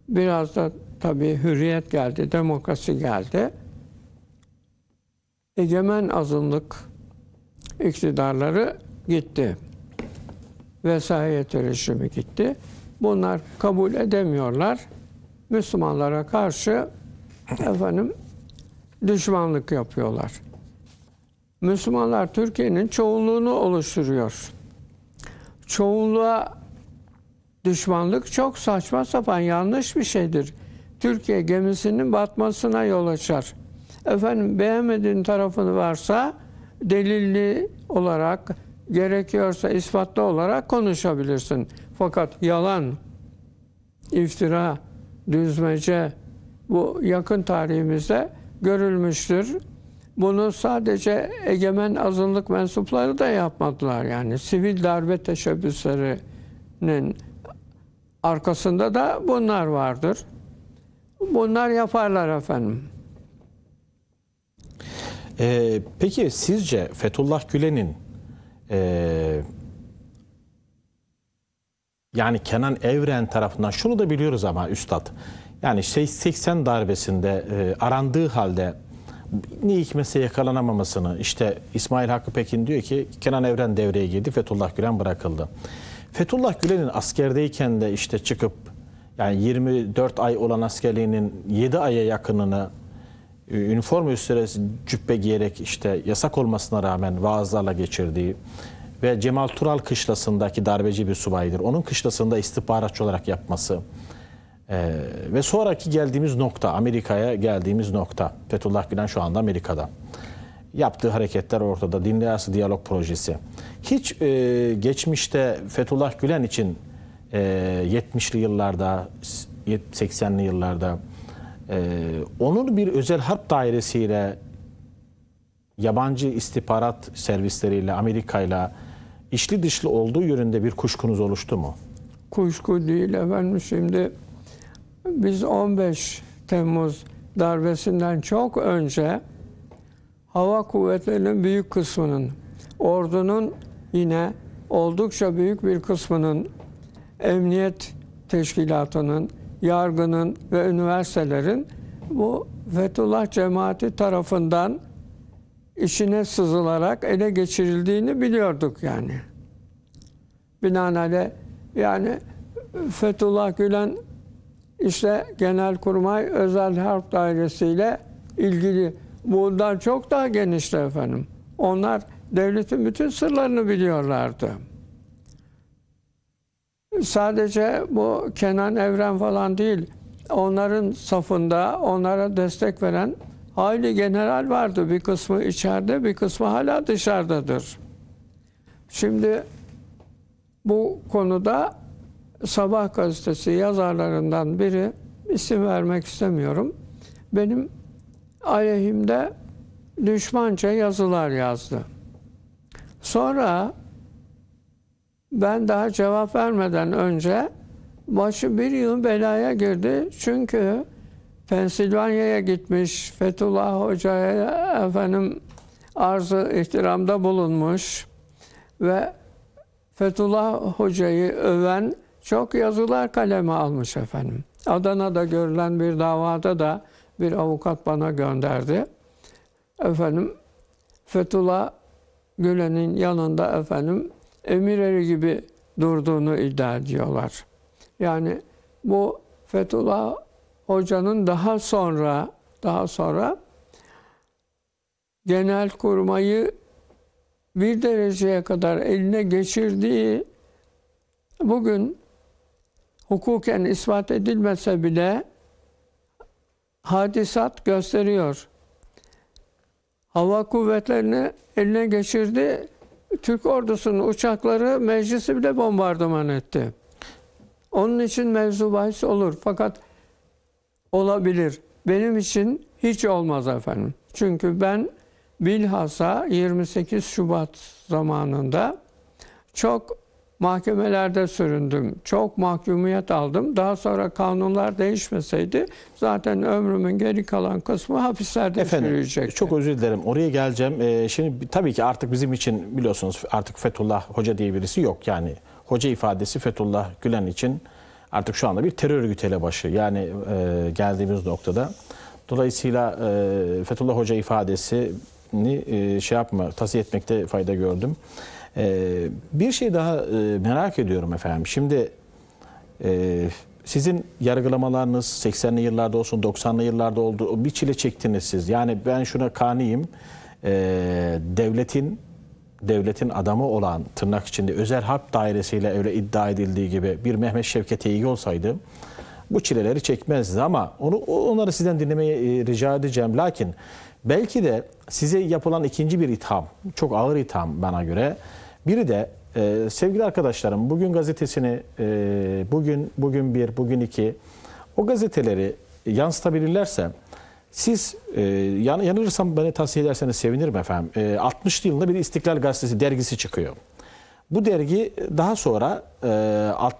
biraz da tabii hürriyet geldi, demokrasi geldi. Egemen azınlık iktidarları gitti. Vesayet rejimi gitti. Bunlar kabul edemiyorlar. Müslümanlara karşı efendim düşmanlık yapıyorlar. Müslümanlar Türkiye'nin çoğunluğunu oluşturuyor. Çoğunluğa düşmanlık çok saçma sapan yanlış bir şeydir. Türkiye gemisinin batmasına yol açar. Efendim beğenmediğin tarafını varsa delilli olarak gerekiyorsa ispatlı olarak konuşabilirsin. Fakat yalan, iftira, düzmece bu yakın tarihimizde görülmüştür. Bunu sadece egemen azınlık mensupları da yapmadılar yani. Sivil darbe teşebbüslerinin arkasında da bunlar vardır. Bunlar yaparlar efendim. Ee, peki sizce Fethullah Gülen'in e, yani Kenan Evren tarafından şunu da biliyoruz ama Üstad yani şey 80 darbesinde e, arandığı halde ne hikmetse yakalanamamasını işte İsmail Hakkı Pekin diyor ki Kenan Evren devreye girdi Fethullah Gülen bırakıldı. Fethullah Gülen'in askerdeyken de işte çıkıp yani 24 ay olan askerliğinin 7 aya yakınını üniforma üstüne cübbe giyerek işte yasak olmasına rağmen vaazlarla geçirdiği ve Cemal Tural kışlasındaki darbeci bir subaydır. Onun kışlasında istihbaratçı olarak yapması ee, ve sonraki geldiğimiz nokta, Amerika'ya geldiğimiz nokta. Fethullah Gülen şu anda Amerika'da. Yaptığı hareketler ortada. Dinle Arası Diyalog Projesi. Hiç e, geçmişte Fethullah Gülen için e, 70'li yıllarda, 80'li yıllarda e, onun bir özel harp dairesiyle yabancı istihbarat servisleriyle, Amerika'yla işli dışlı olduğu yönünde bir kuşkunuz oluştu mu? Kuşku değil efendim şimdi biz 15 Temmuz darbesinden çok önce hava kuvvetlerinin büyük kısmının, ordunun yine oldukça büyük bir kısmının, emniyet teşkilatının, yargının ve üniversitelerin bu Fethullah cemaati tarafından işine sızılarak ele geçirildiğini biliyorduk yani. Binaenaleyh yani Fethullah Gülen işte Genelkurmay Özel Harp Dairesi ile ilgili bundan çok daha genişti efendim. Onlar devletin bütün sırlarını biliyorlardı. Sadece bu Kenan Evren falan değil, onların safında onlara destek veren hayli general vardı. Bir kısmı içeride, bir kısmı hala dışarıdadır. Şimdi bu konuda Sabah gazetesi yazarlarından biri, isim vermek istemiyorum, benim aleyhimde düşmanca yazılar yazdı. Sonra ben daha cevap vermeden önce başı bir yıl belaya girdi. Çünkü Pensilvanya'ya gitmiş, Fethullah Hoca'ya efendim arzı ihtiramda bulunmuş ve Fethullah Hoca'yı öven çok yazılar kaleme almış efendim. Adana'da görülen bir davada da bir avukat bana gönderdi. Efendim Fethullah Gülen'in yanında efendim emir eri gibi durduğunu iddia ediyorlar. Yani bu Fethullah Hoca'nın daha sonra daha sonra genel kurmayı bir dereceye kadar eline geçirdiği bugün hukuken ispat edilmese bile hadisat gösteriyor. Hava kuvvetlerini eline geçirdi. Türk ordusunun uçakları meclisi bile bombardıman etti. Onun için mevzu bahis olur. Fakat olabilir. Benim için hiç olmaz efendim. Çünkü ben bilhassa 28 Şubat zamanında çok mahkemelerde süründüm. Çok mahkumiyet aldım. Daha sonra kanunlar değişmeseydi zaten ömrümün geri kalan kısmı hapislerde Efendim, Çok özür dilerim. Oraya geleceğim. Ee, şimdi tabii ki artık bizim için biliyorsunuz artık Fethullah Hoca diye birisi yok. Yani hoca ifadesi Fethullah Gülen için artık şu anda bir terör örgütüyle başı. Yani e, geldiğimiz noktada. Dolayısıyla e, Fethullah Hoca ifadesini e, şey yapma, tasih etmekte fayda gördüm. Ee, bir şey daha e, merak ediyorum efendim. Şimdi e, sizin yargılamalarınız 80'li yıllarda olsun 90'lı yıllarda oldu. Bir çile çektiniz siz. Yani ben şuna kaniyim. E, devletin devletin adamı olan tırnak içinde özel harp dairesiyle öyle iddia edildiği gibi bir Mehmet Şevket iyi olsaydı bu çileleri çekmezdi ama onu onları sizden dinlemeye e, rica edeceğim. Lakin belki de size yapılan ikinci bir itham, çok ağır itham bana göre biri de e, sevgili arkadaşlarım bugün gazetesini e, bugün bugün bir bugün iki o gazeteleri yansıtabilirlerse siz e, yan, yanılırsam bana tavsiye ederseniz sevinirim efendim. E, 60'lı yılında bir İstiklal Gazetesi dergisi çıkıyor. Bu dergi daha sonra e,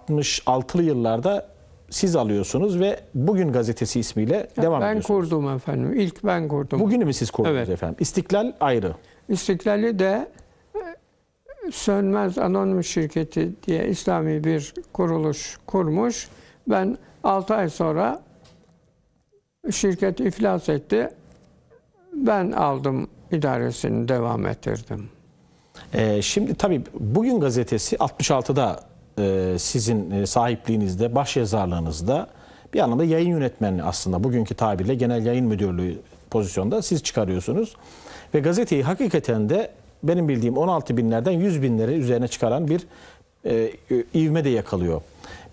66'lı yıllarda siz alıyorsunuz ve Bugün Gazetesi ismiyle ya devam ben ediyorsunuz. Ben kurdum efendim. İlk ben kurdum. Bugünü mü siz kurdunuz evet. efendim? İstiklal ayrı. İstiklali de Sönmez Anonim Şirketi diye İslami bir kuruluş kurmuş. Ben 6 ay sonra şirket iflas etti. Ben aldım idaresini devam ettirdim. Ee, şimdi tabii bugün gazetesi 66'da e, sizin e, sahipliğinizde, baş yazarlığınızda, bir anlamda yayın yönetmeni aslında bugünkü tabirle genel yayın müdürlüğü pozisyonda siz çıkarıyorsunuz. Ve gazeteyi hakikaten de benim bildiğim 16 binlerden 100 binleri üzerine çıkaran bir e, ivme de yakalıyor.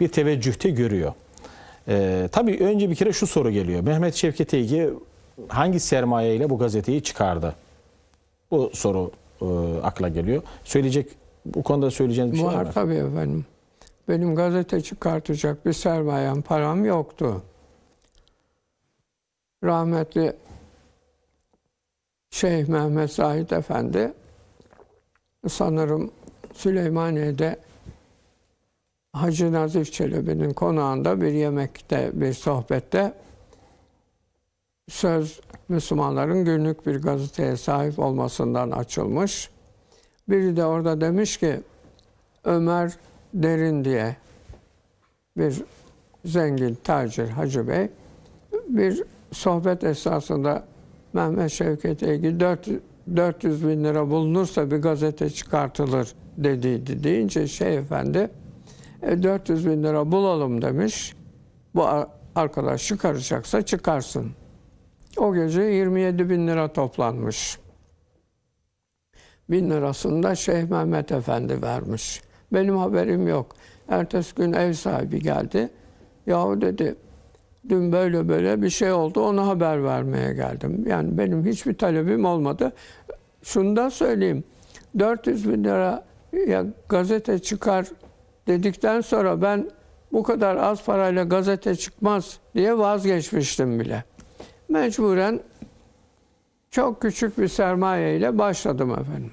Bir teveccühte görüyor. E, tabii önce bir kere şu soru geliyor. Mehmet Şevket Eygi hangi sermaye ile bu gazeteyi çıkardı? Bu soru e, akla geliyor. Söyleyecek bu konuda söyleyeceğiniz bir şey var, var mı? Tabii efendim. Benim gazete çıkartacak bir sermayem, param yoktu. Rahmetli Şeyh Mehmet Zahid Efendi sanırım Süleymaniye'de Hacı Nazif Çelebi'nin konağında bir yemekte, bir sohbette söz Müslümanların günlük bir gazeteye sahip olmasından açılmış. Biri de orada demiş ki Ömer Derin diye bir zengin tacir Hacı Bey bir sohbet esasında Mehmet Şevket Egi dört 400 bin lira bulunursa bir gazete çıkartılır dediydi. Deyince şey efendi e, 400 bin lira bulalım demiş. Bu arkadaş çıkaracaksa çıkarsın. O gece 27 bin lira toplanmış. Bin lirasını da Şeyh Mehmet Efendi vermiş. Benim haberim yok. Ertesi gün ev sahibi geldi. Yahu dedi dün böyle böyle bir şey oldu ona haber vermeye geldim. Yani benim hiçbir talebim olmadı. Şunu da söyleyeyim. 400 bin lira ya gazete çıkar dedikten sonra ben bu kadar az parayla gazete çıkmaz diye vazgeçmiştim bile. Mecburen çok küçük bir sermaye ile başladım efendim.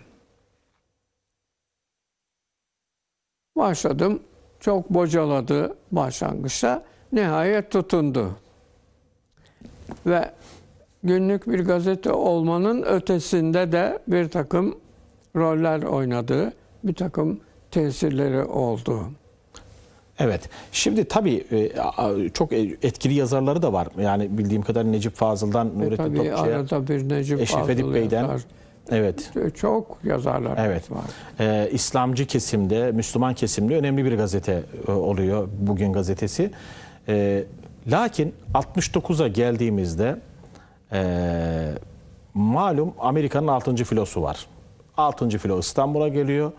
Başladım. Çok bocaladı başlangıçta nihayet tutundu. Ve günlük bir gazete olmanın ötesinde de bir takım roller oynadı, bir takım tesirleri oldu. Evet. Şimdi tabii e, çok e, etkili yazarları da var. Yani bildiğim kadar Necip Fazıl'dan e, Nurettin e, Topçu'ya. arada bir Necip Eşref Fazıl Edip Bey'den. Yazar. Evet. Çok yazarlar evet. var. Ee, İslamcı kesimde, Müslüman kesimde önemli bir gazete oluyor bugün gazetesi. E, lakin 69'a geldiğimizde e, malum Amerika'nın 6. filosu var. 6. filo İstanbul'a geliyor.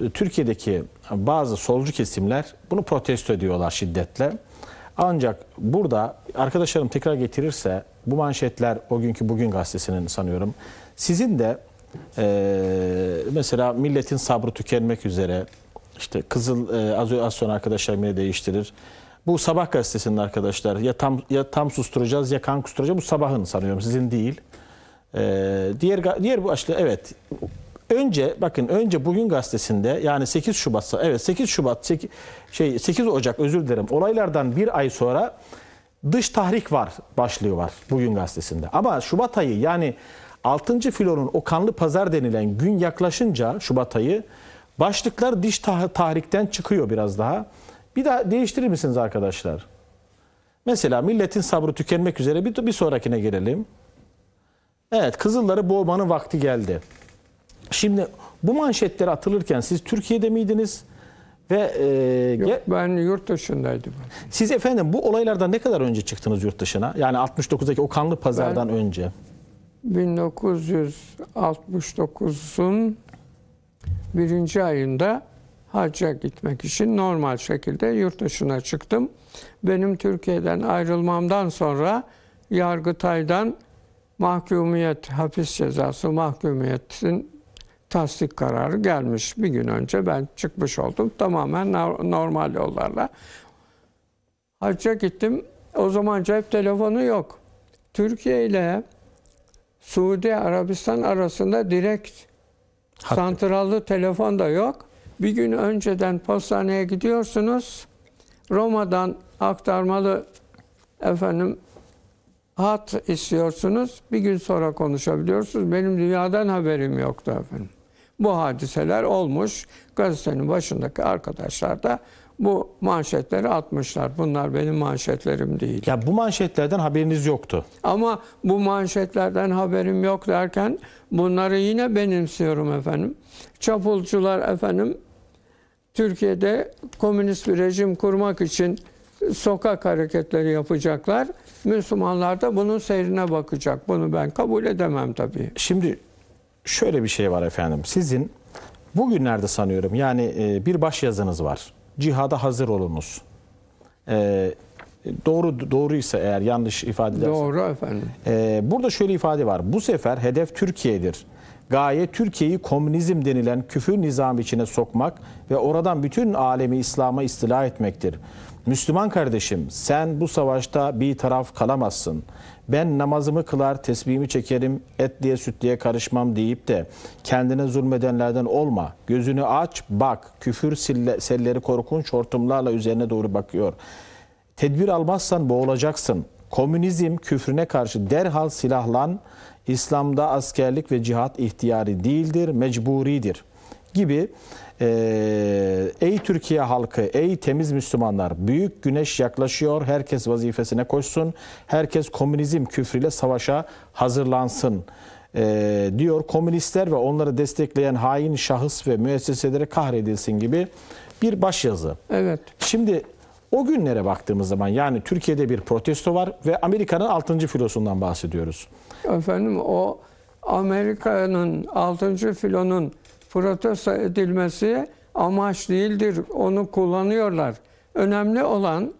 Ee, Türkiye'deki bazı solcu kesimler bunu protesto ediyorlar şiddetle. Ancak burada arkadaşlarım tekrar getirirse bu manşetler o günkü Bugün gazetesinin sanıyorum. Sizin de e, mesela milletin sabrı tükenmek üzere işte Kızıl e, az, az sonra arkadaşlar beni değiştirir. Bu sabah gazetesinin arkadaşlar. Ya tam ya tam susturacağız ya kan kusturacağız. Bu sabahın sanıyorum sizin değil. Ee, diğer diğer bu açlı evet. Önce bakın önce bugün gazetesinde yani 8 Şubat'sa evet 8 Şubat 8, şey 8 Ocak özür dilerim. Olaylardan bir ay sonra dış tahrik var başlığı var bugün gazetesinde. Ama Şubat ayı yani 6. filonun o kanlı pazar denilen gün yaklaşınca Şubat ayı başlıklar dış tahrikten çıkıyor biraz daha. Bir daha değiştirir misiniz arkadaşlar? Mesela milletin sabrı tükenmek üzere bir, bir sonrakine gelelim. Evet Kızılları boğmanın vakti geldi. Şimdi bu manşetler atılırken siz Türkiye'de miydiniz? Ve e, Yok, ben yurt dışındaydım. Siz efendim bu olaylardan ne kadar önce çıktınız yurt dışına? Yani 69'daki o kanlı pazardan ben, önce. 1969'un birinci ayında hacca gitmek için normal şekilde yurt dışına çıktım. Benim Türkiye'den ayrılmamdan sonra Yargıtay'dan mahkumiyet, hapis cezası mahkumiyetin tasdik kararı gelmiş. Bir gün önce ben çıkmış oldum. Tamamen normal yollarla. Hacca gittim. O zaman cep telefonu yok. Türkiye ile Suudi Arabistan arasında direkt Hatta. santrallı telefon da yok. Bir gün önceden postaneye gidiyorsunuz. Roma'dan aktarmalı efendim hat istiyorsunuz. Bir gün sonra konuşabiliyorsunuz. Benim dünyadan haberim yoktu efendim. Bu hadiseler olmuş. Gazetenin başındaki arkadaşlar da bu manşetleri atmışlar. Bunlar benim manşetlerim değil. Ya bu manşetlerden haberiniz yoktu. Ama bu manşetlerden haberim yok derken bunları yine benimsiyorum efendim. Çapulcular efendim Türkiye'de komünist bir rejim kurmak için sokak hareketleri yapacaklar. Müslümanlar da bunun seyrine bakacak. Bunu ben kabul edemem tabii. Şimdi şöyle bir şey var efendim. Sizin bugünlerde sanıyorum yani e, bir baş yazınız var. Cihada hazır olunuz. Ee, doğru doğruysa eğer yanlış ifade edersem. Doğru efendim. Ee, burada şöyle ifade var. Bu sefer hedef Türkiye'dir. Gaye Türkiye'yi komünizm denilen küfür nizamı içine sokmak ve oradan bütün alemi İslam'a istila etmektir. Müslüman kardeşim sen bu savaşta bir taraf kalamazsın. Ben namazımı kılar, tesbihimi çekerim, et diye süt diye karışmam deyip de kendine zulmedenlerden olma. Gözünü aç, bak. Küfür sille, selleri korkunç hortumlarla üzerine doğru bakıyor. Tedbir almazsan boğulacaksın. Komünizm küfrüne karşı derhal silahlan İslam'da askerlik ve cihat ihtiyari değildir, mecburidir gibi e, ey Türkiye halkı, ey temiz Müslümanlar, büyük güneş yaklaşıyor, herkes vazifesine koşsun, herkes komünizm küfrüyle savaşa hazırlansın e, diyor. Komünistler ve onları destekleyen hain şahıs ve müesseselere kahredilsin gibi bir başyazı. Evet. Şimdi o günlere baktığımız zaman yani Türkiye'de bir protesto var ve Amerika'nın 6. filosundan bahsediyoruz efendim o Amerika'nın 6. filonun protesto edilmesi amaç değildir. Onu kullanıyorlar. Önemli olan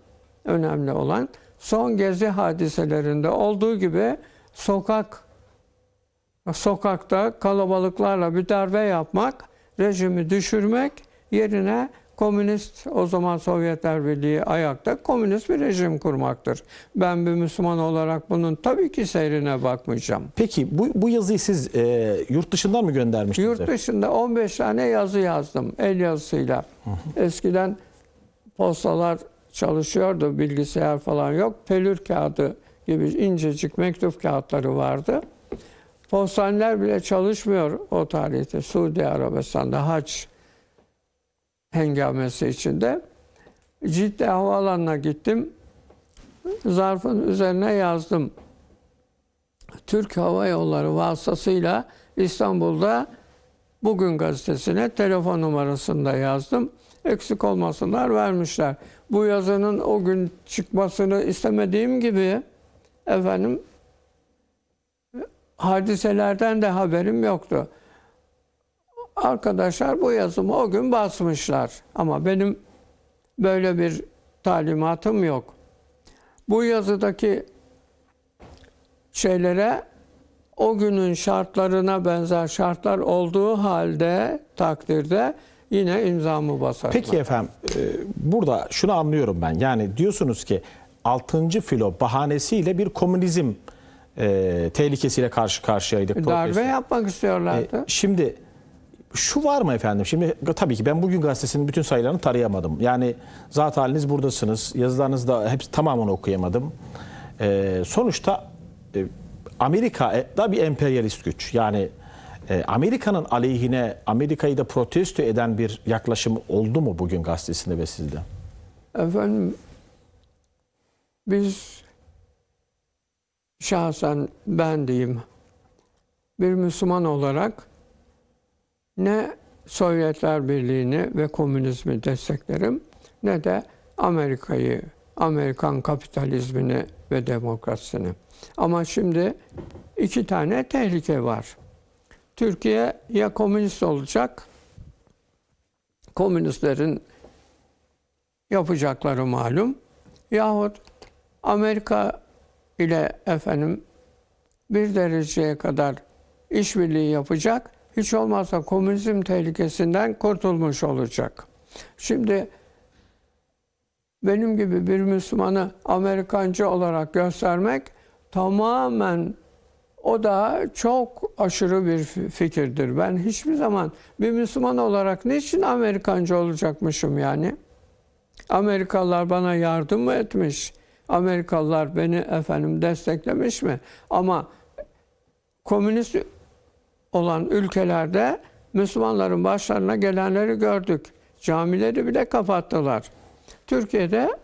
önemli olan son gezi hadiselerinde olduğu gibi sokak sokakta kalabalıklarla bir darbe yapmak, rejimi düşürmek yerine komünist o zaman Sovyetler Birliği ayakta komünist bir rejim kurmaktır. Ben bir Müslüman olarak bunun tabii ki seyrine bakmayacağım. Peki bu, bu yazıyı siz e, yurt dışından mı göndermiştiniz? Yurt dışında 15 tane yazı yazdım el yazısıyla. Eskiden postalar çalışıyordu bilgisayar falan yok. Pelür kağıdı gibi incecik mektup kağıtları vardı. Postaneler bile çalışmıyor o tarihte Suudi Arabistan'da haç hengamesi içinde. Cidde havaalanına gittim. Zarfın üzerine yazdım. Türk Hava Yolları vasıtasıyla İstanbul'da Bugün gazetesine telefon numarasını yazdım. Eksik olmasınlar vermişler. Bu yazının o gün çıkmasını istemediğim gibi efendim hadiselerden de haberim yoktu. Arkadaşlar bu yazımı o gün basmışlar. Ama benim böyle bir talimatım yok. Bu yazıdaki şeylere o günün şartlarına benzer şartlar olduğu halde takdirde yine imzamı basarım. Peki efendim e, burada şunu anlıyorum ben. Yani diyorsunuz ki 6. filo bahanesiyle bir komünizm e, tehlikesiyle karşı karşıyaydık. Darbe yapmak istiyorlardı. E, şimdi şu var mı efendim? Şimdi tabii ki ben bugün gazetesinin bütün sayılarını tarayamadım. Yani zat haliniz buradasınız. Yazılarınızı da hepsi tamamını okuyamadım. E, sonuçta e, Amerika e, da bir emperyalist güç. Yani e, Amerika'nın aleyhine Amerika'yı da protesto eden bir yaklaşım oldu mu bugün gazetesinde ve sizde? Efendim biz şahsen ben diyeyim bir Müslüman olarak ne Sovyetler Birliği'ni ve komünizmi desteklerim ne de Amerika'yı, Amerikan kapitalizmini ve demokrasisini. Ama şimdi iki tane tehlike var. Türkiye ya komünist olacak, komünistlerin yapacakları malum yahut Amerika ile efendim bir dereceye kadar işbirliği yapacak hiç olmazsa komünizm tehlikesinden kurtulmuş olacak. Şimdi benim gibi bir Müslümanı Amerikancı olarak göstermek tamamen o da çok aşırı bir fikirdir. Ben hiçbir zaman bir Müslüman olarak niçin Amerikancı olacakmışım yani? Amerikalılar bana yardım mı etmiş? Amerikalılar beni efendim desteklemiş mi? Ama komünist olan ülkelerde Müslümanların başlarına gelenleri gördük. Camileri bile kapattılar. Türkiye'de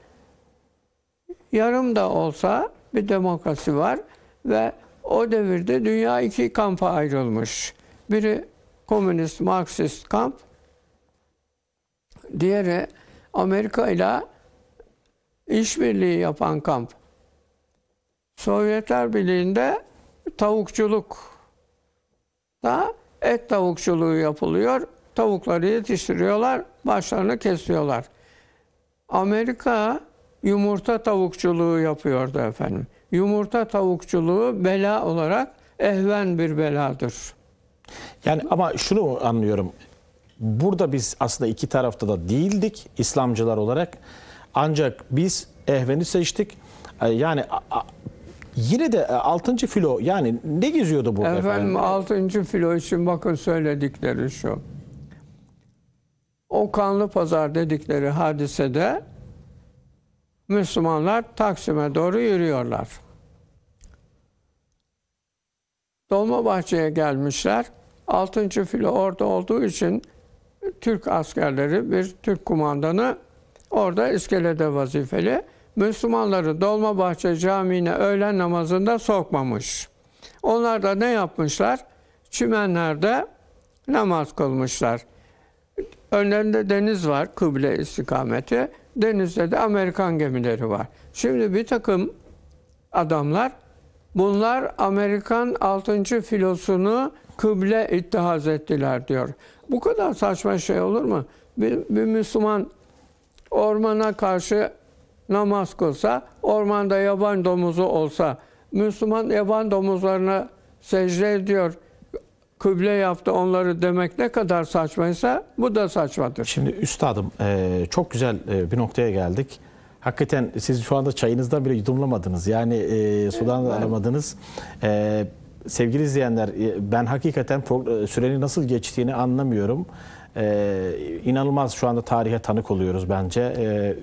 yarım da olsa bir demokrasi var ve o devirde dünya iki kampa ayrılmış. Biri komünist, Marksist kamp, diğeri Amerika ile işbirliği yapan kamp. Sovyetler Birliği'nde tavukçuluk da et tavukçuluğu yapılıyor. Tavukları yetiştiriyorlar, başlarını kesiyorlar. Amerika yumurta tavukçuluğu yapıyordu efendim. Yumurta tavukçuluğu bela olarak ehven bir beladır. Yani ama şunu anlıyorum. Burada biz aslında iki tarafta da değildik İslamcılar olarak. Ancak biz ehveni seçtik. Ee, yani Yine de 6. E, filo yani ne geziyordu burada efendim? Efendim 6. filo için bakın söyledikleri şu. O kanlı pazar dedikleri hadisede Müslümanlar Taksim'e doğru yürüyorlar. Dolmabahçe'ye gelmişler. 6. filo orada olduğu için Türk askerleri, bir Türk kumandanı orada iskelede vazifeli. Müslümanları Dolmabahçe Camii'ne öğlen namazında sokmamış. Onlar da ne yapmışlar? Çimenlerde namaz kılmışlar. Önlerinde deniz var, kıble istikameti. Denizde de Amerikan gemileri var. Şimdi bir takım adamlar, bunlar Amerikan 6. filosunu kıble ittihaz ettiler diyor. Bu kadar saçma şey olur mu? Bir, bir Müslüman ormana karşı namaz kılsa, ormanda yaban domuzu olsa, Müslüman yaban domuzlarına secde ediyor, kıble yaptı onları demek ne kadar saçmaysa bu da saçmadır. Şimdi üstadım e, çok güzel e, bir noktaya geldik. Hakikaten siz şu anda çayınızdan bile yudumlamadınız. Yani e, sudan da alamadınız. E, sevgili izleyenler e, ben hakikaten sürenin nasıl geçtiğini anlamıyorum. E, inanılmaz şu anda tarihe tanık oluyoruz bence. E,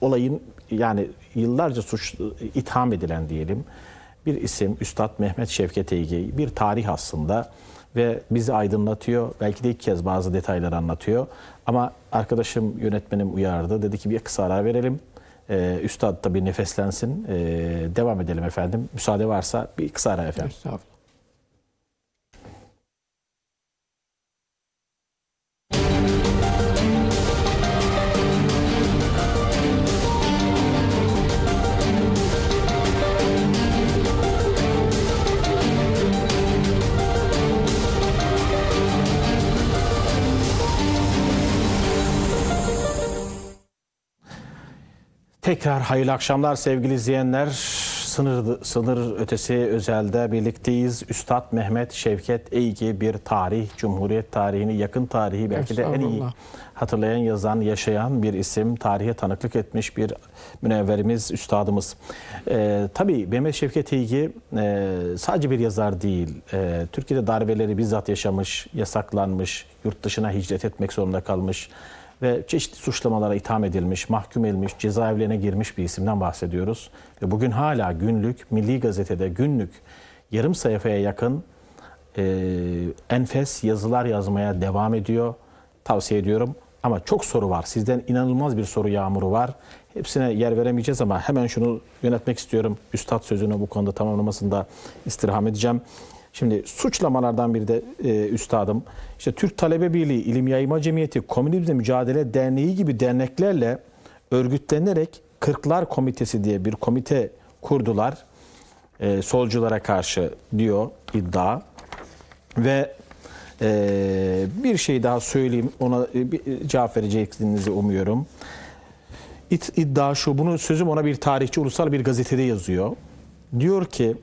olayın yani yıllarca suç itham edilen diyelim bir isim Üstad Mehmet Şevket Eygi bir tarih aslında ve bizi aydınlatıyor. Belki de ilk kez bazı detayları anlatıyor. Ama arkadaşım yönetmenim uyardı. Dedi ki bir kısa ara verelim. Ee, üstad da bir nefeslensin. Ee, devam edelim efendim. Müsaade varsa bir kısa ara efendim. Estağfurullah. Tekrar hayırlı akşamlar sevgili izleyenler. Sınır, sınır ötesi özelde birlikteyiz. Üstad Mehmet Şevket Eygi bir tarih, Cumhuriyet tarihini, yakın tarihi belki de en iyi hatırlayan, yazan, yaşayan bir isim. Tarihe tanıklık etmiş bir münevverimiz, üstadımız. Ee, tabii Mehmet Şevket Eygi e, sadece bir yazar değil. E, Türkiye'de darbeleri bizzat yaşamış, yasaklanmış, yurt dışına hicret etmek zorunda kalmış ve çeşitli suçlamalara itham edilmiş, mahkum edilmiş, cezaevlerine girmiş bir isimden bahsediyoruz. Ve bugün hala günlük, Milli Gazete'de günlük yarım sayfaya yakın e, enfes yazılar yazmaya devam ediyor. Tavsiye ediyorum. Ama çok soru var. Sizden inanılmaz bir soru yağmuru var. Hepsine yer veremeyeceğiz ama hemen şunu yönetmek istiyorum. Üstad sözünü bu konuda tamamlamasında istirham edeceğim. Şimdi suçlamalardan biri de e, üstadım. İşte Türk Talebe Birliği, İlim Yayma Cemiyeti, Komünizmle Mücadele Derneği gibi derneklerle örgütlenerek Kırklar Komitesi diye bir komite kurdular. E, solculara karşı diyor iddia. Ve e, bir şey daha söyleyeyim. Ona e, bir, e, cevap vereceksinizi umuyorum. İt, iddia şu, bunu sözüm ona bir tarihçi ulusal bir gazetede yazıyor. Diyor ki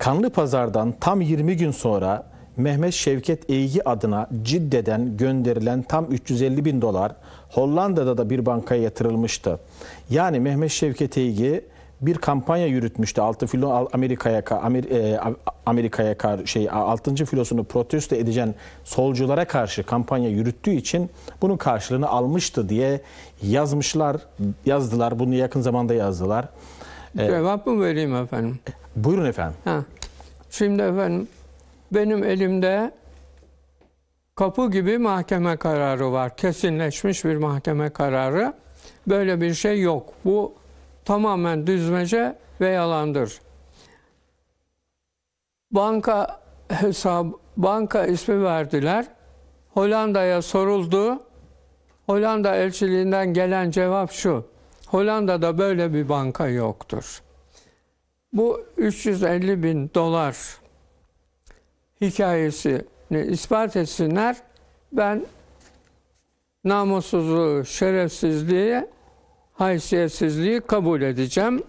Kanlı Pazar'dan tam 20 gün sonra Mehmet Şevket Eğgi adına Cidde'den gönderilen tam 350 bin dolar Hollanda'da da bir bankaya yatırılmıştı. Yani Mehmet Şevket Eğgi bir kampanya yürütmüştü. Altı filo Amerika'ya e, Amerika'ya kar şey 6. filosunu protesto edeceğin solculara karşı kampanya yürüttüğü için bunun karşılığını almıştı diye yazmışlar, yazdılar. Bunu yakın zamanda yazdılar. E, Cevap mı vereyim efendim? Buyurun efendim. Ha. Şimdi efendim benim elimde kapı gibi mahkeme kararı var. Kesinleşmiş bir mahkeme kararı. Böyle bir şey yok. Bu tamamen düzmece ve yalandır. Banka hesab banka ismi verdiler. Hollanda'ya soruldu. Hollanda elçiliğinden gelen cevap şu. Hollanda'da böyle bir banka yoktur bu 350 bin dolar hikayesini ispat etsinler. Ben namussuzluğu, şerefsizliği, haysiyetsizliği kabul edeceğim.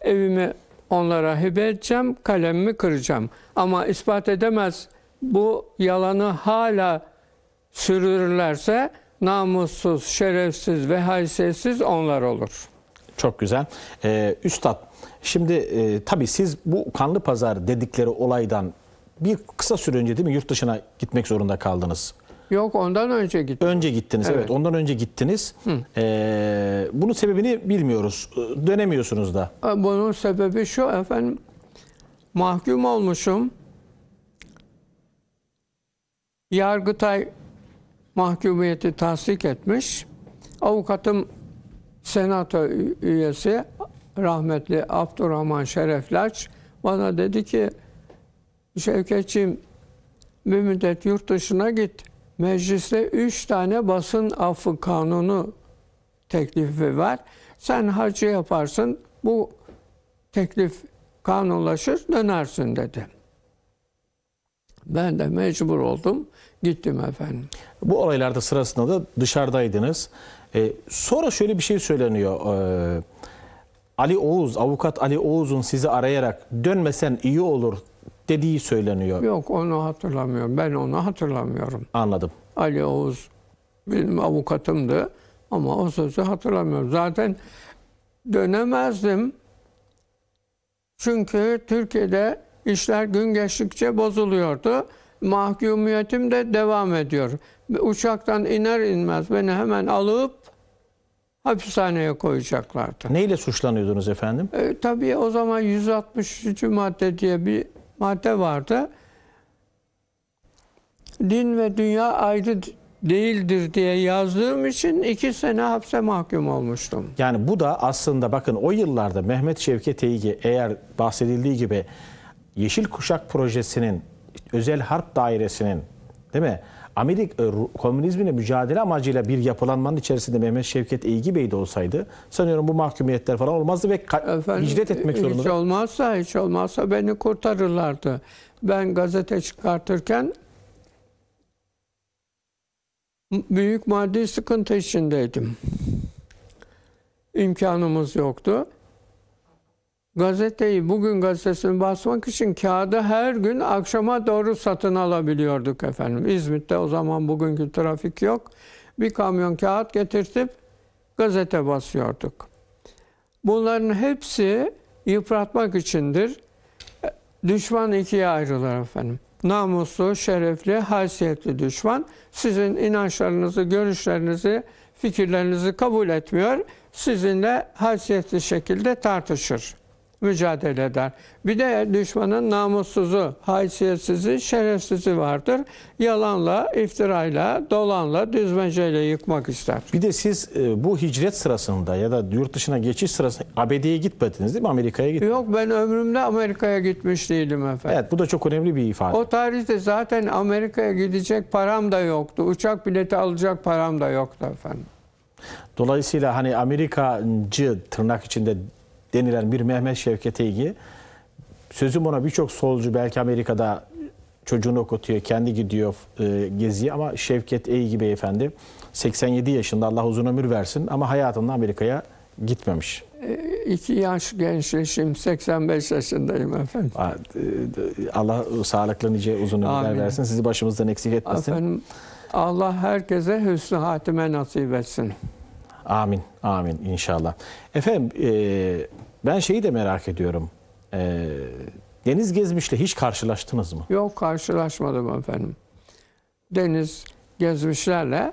Evimi onlara hibe edeceğim, kalemimi kıracağım. Ama ispat edemez bu yalanı hala sürürlerse namussuz, şerefsiz ve haysiyetsiz onlar olur. Çok güzel. Ee, Üstad Şimdi e, tabii siz bu kanlı pazar dedikleri olaydan bir kısa süre önce değil mi yurt dışına gitmek zorunda kaldınız? Yok ondan önce gittim. Önce gittiniz evet, evet ondan önce gittiniz. Hı. Ee, bunun sebebini bilmiyoruz. E, dönemiyorsunuz da. E, bunun sebebi şu efendim. Mahkum olmuşum. Yargıtay mahkumiyeti tasdik etmiş. Avukatım senato üyesi rahmetli Abdurrahman Şereflaç bana dedi ki Şevketçiğim bir müddet yurt dışına git. Mecliste üç tane basın affı kanunu teklifi var. Sen hacı yaparsın, bu teklif kanunlaşır, dönersin dedi. Ben de mecbur oldum, gittim efendim. Bu olaylarda sırasında da dışarıdaydınız. Ee, sonra şöyle bir şey söyleniyor. Ee, Ali Oğuz, avukat Ali Oğuz'un sizi arayarak dönmesen iyi olur dediği söyleniyor. Yok onu hatırlamıyorum. Ben onu hatırlamıyorum. Anladım. Ali Oğuz benim avukatımdı ama o sözü hatırlamıyorum. Zaten dönemezdim. Çünkü Türkiye'de işler gün geçtikçe bozuluyordu. Mahkumiyetim de devam ediyor. Uçaktan iner inmez beni hemen alıp hapishaneye koyacaklardı. Neyle suçlanıyordunuz efendim? E, tabii o zaman 163. madde diye bir madde vardı. Din ve dünya ayrı değildir diye yazdığım için iki sene hapse mahkum olmuştum. Yani bu da aslında bakın o yıllarda Mehmet Şevket Eygi eğer bahsedildiği gibi Yeşil Kuşak Projesi'nin özel harp dairesinin değil mi? Amerik e, komünizmine mücadele amacıyla bir yapılanmanın içerisinde Mehmet Şevket Eygi Bey de olsaydı sanıyorum bu mahkumiyetler falan olmazdı ve Efendim, hicret etmek zorunda. Hiç olmazsa hiç olmazsa beni kurtarırlardı. Ben gazete çıkartırken büyük maddi sıkıntı içindeydim. İmkanımız yoktu gazeteyi bugün gazetesini basmak için kağıdı her gün akşama doğru satın alabiliyorduk efendim. İzmit'te o zaman bugünkü trafik yok. Bir kamyon kağıt getirtip gazete basıyorduk. Bunların hepsi yıpratmak içindir. E, düşman ikiye ayrılır efendim. Namuslu, şerefli, haysiyetli düşman sizin inançlarınızı, görüşlerinizi, fikirlerinizi kabul etmiyor. Sizinle haysiyetli şekilde tartışır mücadele eder. Bir de düşmanın namussuzu, haysiyetsizi, şerefsizi vardır. Yalanla, iftirayla, dolanla, düzmeceyle yıkmak ister. Bir de siz e, bu hicret sırasında ya da yurt dışına geçiş sırasında ABD'ye gitmediniz değil mi? Amerika'ya gitmediniz. Yok ben ömrümde Amerika'ya gitmiş değilim efendim. Evet bu da çok önemli bir ifade. O tarihte zaten Amerika'ya gidecek param da yoktu. Uçak bileti alacak param da yoktu efendim. Dolayısıyla hani Amerikacı tırnak içinde denilen bir Mehmet Şevket Eygi. Sözüm ona birçok solcu belki Amerika'da çocuğunu okutuyor, kendi gidiyor e, geziye ama Şevket Eygi beyefendi 87 yaşında Allah uzun ömür versin ama hayatında Amerika'ya gitmemiş. E, iki yaş gençleşim, 85 yaşındayım efendim. E, Allah sağlıklı nice uzun ömürler Amin. versin, sizi başımızdan eksik etmesin. Efendim, Allah herkese hüsnü hatime nasip etsin. Amin, amin inşallah. Efendim e, ben şeyi de merak ediyorum. E, Deniz Gezmiş'le hiç karşılaştınız mı? Yok karşılaşmadım efendim. Deniz Gezmişlerle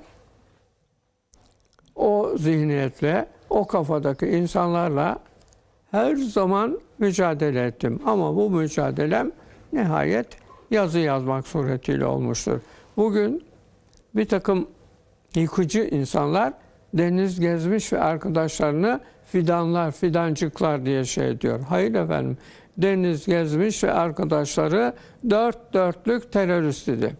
o zihniyetle, o kafadaki insanlarla her zaman mücadele ettim. Ama bu mücadelem nihayet yazı yazmak suretiyle olmuştur. Bugün bir takım yıkıcı insanlar deniz gezmiş ve arkadaşlarını fidanlar, fidancıklar diye şey diyor. Hayır efendim, deniz gezmiş ve arkadaşları dört dörtlük terörist idi.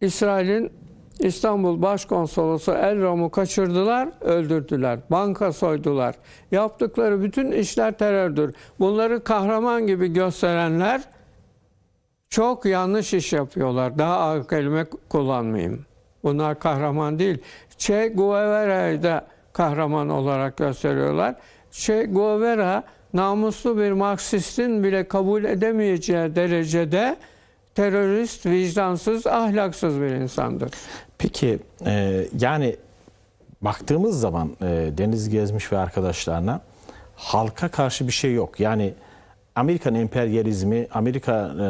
İsrail'in İstanbul Başkonsolosu El Rom'u kaçırdılar, öldürdüler. Banka soydular. Yaptıkları bütün işler terördür. Bunları kahraman gibi gösterenler çok yanlış iş yapıyorlar. Daha ağır kelime kullanmayayım. Bunlar kahraman değil. Che Guevara'yı da kahraman olarak gösteriyorlar. Che Guevara namuslu bir Marksistin bile kabul edemeyeceği derecede terörist, vicdansız, ahlaksız bir insandır. Peki e, yani baktığımız zaman e, Deniz Gezmiş ve arkadaşlarına halka karşı bir şey yok. Yani Amerikan emperyalizmi, Amerika e,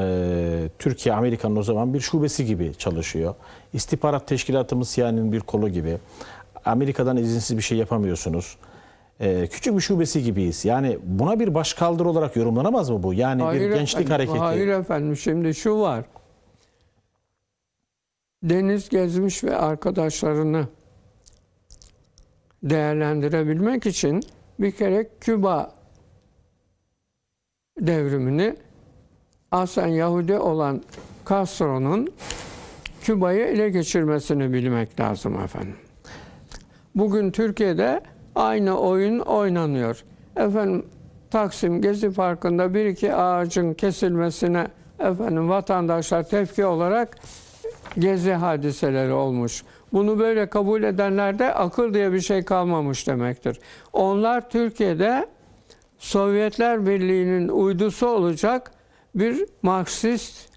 Türkiye Amerika'nın o zaman bir şubesi gibi çalışıyor. İstihbarat teşkilatımız CIA'nin bir kolu gibi. Amerika'dan izinsiz bir şey yapamıyorsunuz. Ee, küçük bir şubesi gibiyiz. Yani buna bir başkaldır olarak yorumlanamaz mı bu? Yani hayır bir gençlik hareketi. Hayır efendim şimdi şu var. Deniz gezmiş ve arkadaşlarını değerlendirebilmek için bir kere Küba devrimini aslen Yahudi olan Castro'nun Küba'yı ele geçirmesini bilmek lazım efendim. Bugün Türkiye'de aynı oyun oynanıyor. Efendim Taksim Gezi Parkı'nda bir iki ağacın kesilmesine efendim vatandaşlar tepki olarak gezi hadiseleri olmuş. Bunu böyle kabul edenlerde akıl diye bir şey kalmamış demektir. Onlar Türkiye'de Sovyetler Birliği'nin uydusu olacak bir Marksist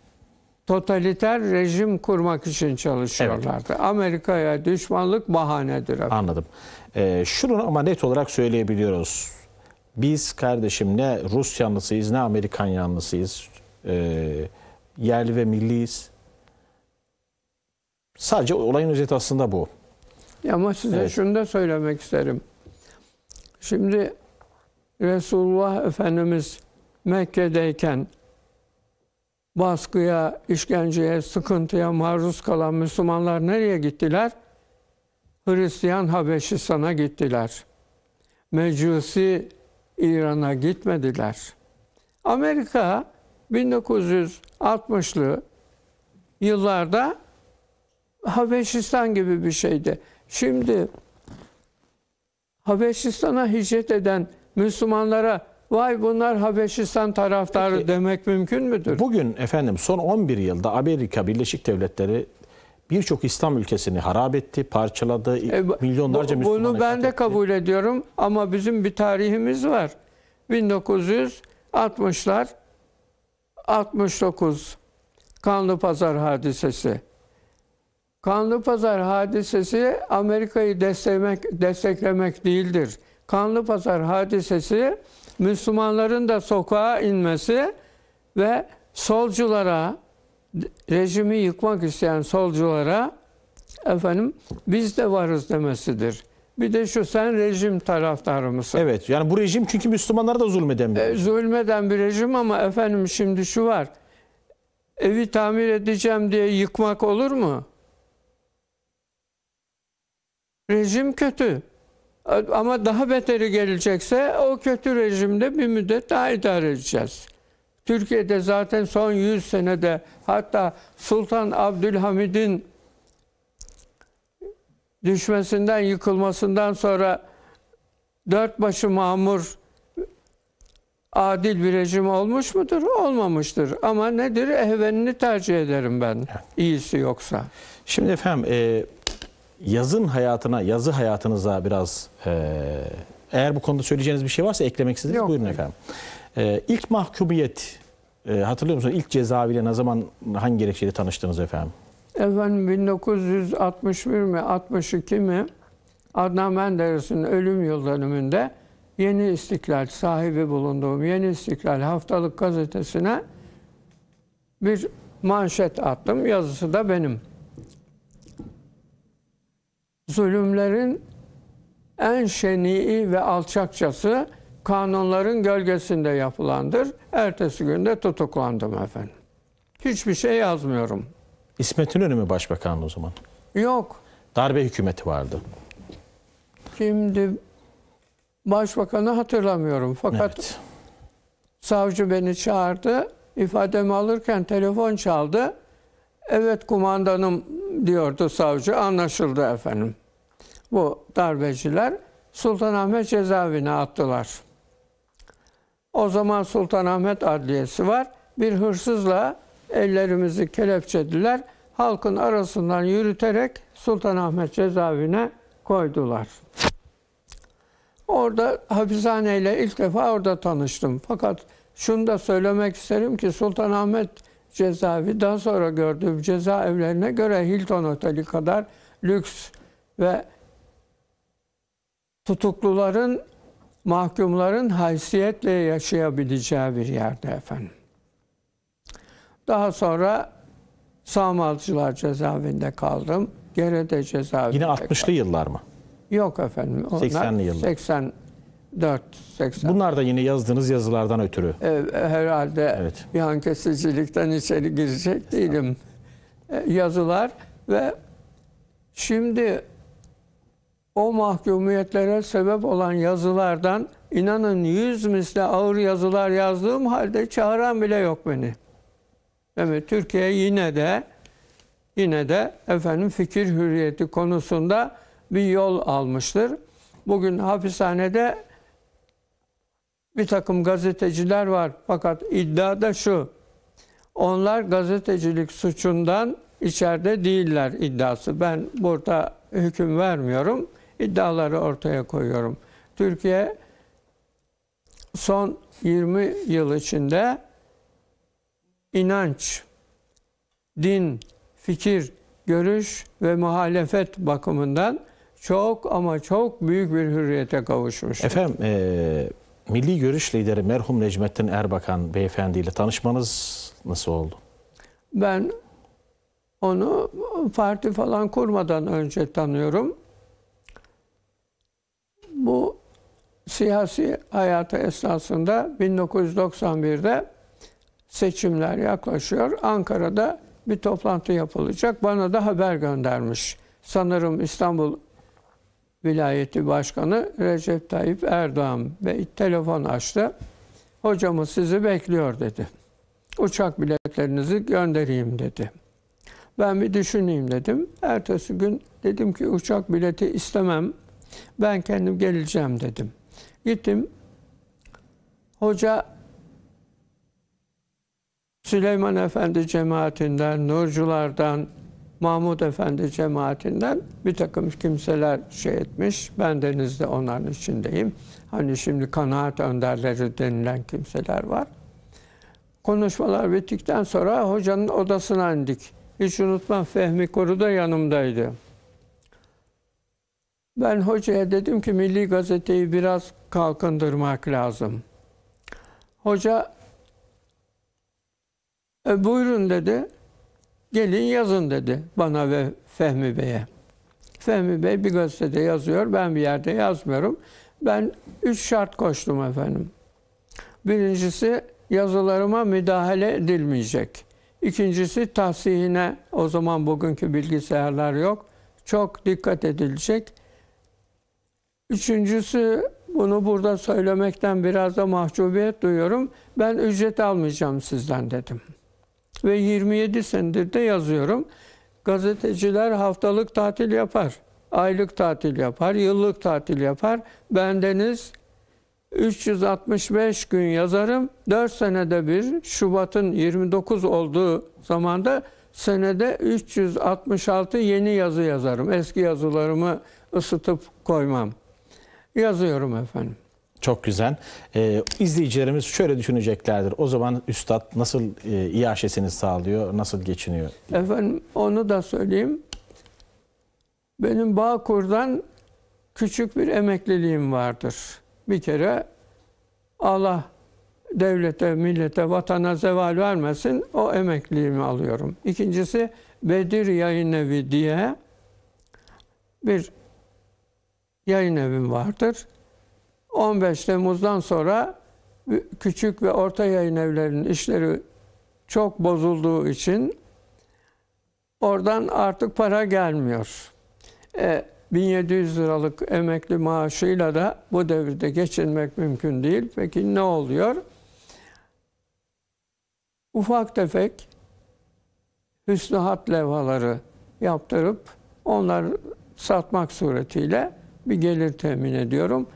totaliter rejim kurmak için çalışıyorlardı. Evet. Amerika'ya düşmanlık bahanedir. Efendim. Anladım. Ee, şunu ama net olarak söyleyebiliyoruz. Biz kardeşim ne Rus yanlısıyız ne Amerikan yanlısıyız. Ee, yerli ve milliyiz. Sadece olayın özeti aslında bu. Ya ama size evet. şunu da söylemek isterim. Şimdi Resulullah Efendimiz Mekke'deyken baskıya, işkenceye, sıkıntıya maruz kalan Müslümanlar nereye gittiler? Hristiyan Habeşistan'a gittiler. Mecusi İran'a gitmediler. Amerika 1960'lı yıllarda Habeşistan gibi bir şeydi. Şimdi Habeşistan'a hicret eden Müslümanlara vay bunlar Habeşistan taraftarı Peki, demek mümkün müdür? Bugün efendim son 11 yılda Amerika Birleşik Devletleri birçok İslam ülkesini harap etti, parçaladı, e, milyonlarca bu, Müslüman Bunu ben de etti. kabul ediyorum ama bizim bir tarihimiz var. 1960'lar 69 Kanlı Pazar hadisesi. Kanlı Pazar hadisesi Amerika'yı desteklemek, desteklemek değildir. Kanlı Pazar hadisesi Müslümanların da sokağa inmesi ve solculara, rejimi yıkmak isteyen solculara efendim biz de varız demesidir. Bir de şu sen rejim taraftarı mısın? Evet yani bu rejim çünkü Müslümanlara da zulmeden bir e, rejim. E, zulmeden bir rejim ama efendim şimdi şu var. Evi tamir edeceğim diye yıkmak olur mu? Rejim kötü. Ama daha beteri gelecekse o kötü rejimde bir müddet daha idare edeceğiz. Türkiye'de zaten son 100 senede hatta Sultan Abdülhamid'in düşmesinden, yıkılmasından sonra dört başı mamur adil bir rejim olmuş mudur? Olmamıştır. Ama nedir? Ehvenini tercih ederim ben. İyisi yoksa. Şimdi efendim e, yazın hayatına, yazı hayatınıza biraz e, eğer bu konuda söyleyeceğiniz bir şey varsa eklemek istediniz. Yok, Buyurun efendim. E, ilk mahkumiyet e, hatırlıyor musunuz? İlk cezaeviyle ne zaman hangi gerekçeyle tanıştınız efendim? Efendim 1961 mi 62 mi Adnan Menderes'in ölüm yıl dönümünde Yeni İstiklal sahibi bulunduğum Yeni İstiklal haftalık gazetesine bir manşet attım. Yazısı da benim zulümlerin en şenii ve alçakçası kanunların gölgesinde yapılandır. Ertesi günde tutuklandım efendim. Hiçbir şey yazmıyorum. İsmet İnönü mü başbakan o zaman? Yok. Darbe hükümeti vardı. Şimdi başbakanı hatırlamıyorum fakat evet. savcı beni çağırdı. İfademi alırken telefon çaldı. Evet kumandanım diyordu savcı. Anlaşıldı efendim. Bu darbeciler Sultanahmet cezaevine attılar. O zaman Sultanahmet Adliyesi var. Bir hırsızla ellerimizi kelepçediler. Halkın arasından yürüterek Sultanahmet cezaevine koydular. Orada hapishaneyle ilk defa orada tanıştım. Fakat şunu da söylemek isterim ki Sultanahmet cezaevi daha sonra gördüğüm cezaevlerine göre Hilton Oteli kadar lüks ve tutukluların, mahkumların haysiyetle yaşayabileceği bir yerde efendim. Daha sonra Samalcılar cezaevinde kaldım. Gerede cezaevinde Yine 60'lı yıllar mı? Yok efendim. 80'li yıllar. 80 4.80. Bunlar da yine yazdığınız yazılardan ötürü. E, herhalde evet. yan kesicilikten içeri girecek değilim. E, yazılar ve şimdi o mahkumiyetlere sebep olan yazılardan inanın yüz misli ağır yazılar yazdığım halde çağıran bile yok beni. Evet Türkiye yine de yine de efendim fikir hürriyeti konusunda bir yol almıştır. Bugün hapishanede bir takım gazeteciler var. Fakat iddia da şu. Onlar gazetecilik suçundan içeride değiller iddiası. Ben burada hüküm vermiyorum. İddiaları ortaya koyuyorum. Türkiye son 20 yıl içinde inanç, din, fikir, görüş ve muhalefet bakımından çok ama çok büyük bir hürriyete kavuşmuş. Efendim, ee, Milli Görüş lideri merhum Necmettin Erbakan beyefendiyle tanışmanız nasıl oldu? Ben onu parti falan kurmadan önce tanıyorum. Bu siyasi hayatı esnasında 1991'de seçimler yaklaşıyor. Ankara'da bir toplantı yapılacak. Bana da haber göndermiş. Sanırım İstanbul Vilayeti Başkanı Recep Tayyip Erdoğan ve telefon açtı. Hocamız sizi bekliyor dedi. Uçak biletlerinizi göndereyim dedi. Ben bir düşüneyim dedim. Ertesi gün dedim ki uçak bileti istemem. Ben kendim geleceğim dedim. Gittim. Hoca Süleyman Efendi cemaatinden, nurculardan, Mahmud Efendi cemaatinden bir takım kimseler şey etmiş. Ben denizde onların içindeyim. Hani şimdi kanaat önderleri denilen kimseler var. Konuşmalar bittikten sonra hocanın odasına indik. Hiç unutmam Fehmi Koru da yanımdaydı. Ben hocaya dedim ki Milli Gazete'yi biraz kalkındırmak lazım. Hoca e, buyurun dedi gelin yazın dedi bana ve Fehmi Bey'e. Fehmi Bey bir gazetede yazıyor, ben bir yerde yazmıyorum. Ben üç şart koştum efendim. Birincisi yazılarıma müdahale edilmeyecek. İkincisi tahsihine, o zaman bugünkü bilgisayarlar yok, çok dikkat edilecek. Üçüncüsü, bunu burada söylemekten biraz da mahcubiyet duyuyorum. Ben ücret almayacağım sizden dedim. Ve 27 senedir de yazıyorum. Gazeteciler haftalık tatil yapar, aylık tatil yapar, yıllık tatil yapar. Bendeniz 365 gün yazarım. 4 senede bir Şubat'ın 29 olduğu zamanda senede 366 yeni yazı yazarım. Eski yazılarımı ısıtıp koymam. Yazıyorum efendim. Çok güzel. Ee, izleyicilerimiz şöyle düşüneceklerdir. O zaman üstad nasıl e, iaşesini sağlıyor, nasıl geçiniyor? Efendim onu da söyleyeyim. Benim Bağkur'dan küçük bir emekliliğim vardır. Bir kere Allah devlete, millete, vatana zeval vermesin o emekliliğimi alıyorum. İkincisi Bedir Yayın Evi diye bir yayın evim vardır. 15 Temmuz'dan sonra küçük ve orta yayın evlerinin işleri çok bozulduğu için oradan artık para gelmiyor. E, 1700 liralık emekli maaşıyla da bu devirde geçinmek mümkün değil. Peki ne oluyor? Ufak tefek hüsnü hat levhaları yaptırıp onları satmak suretiyle bir gelir temin ediyorum.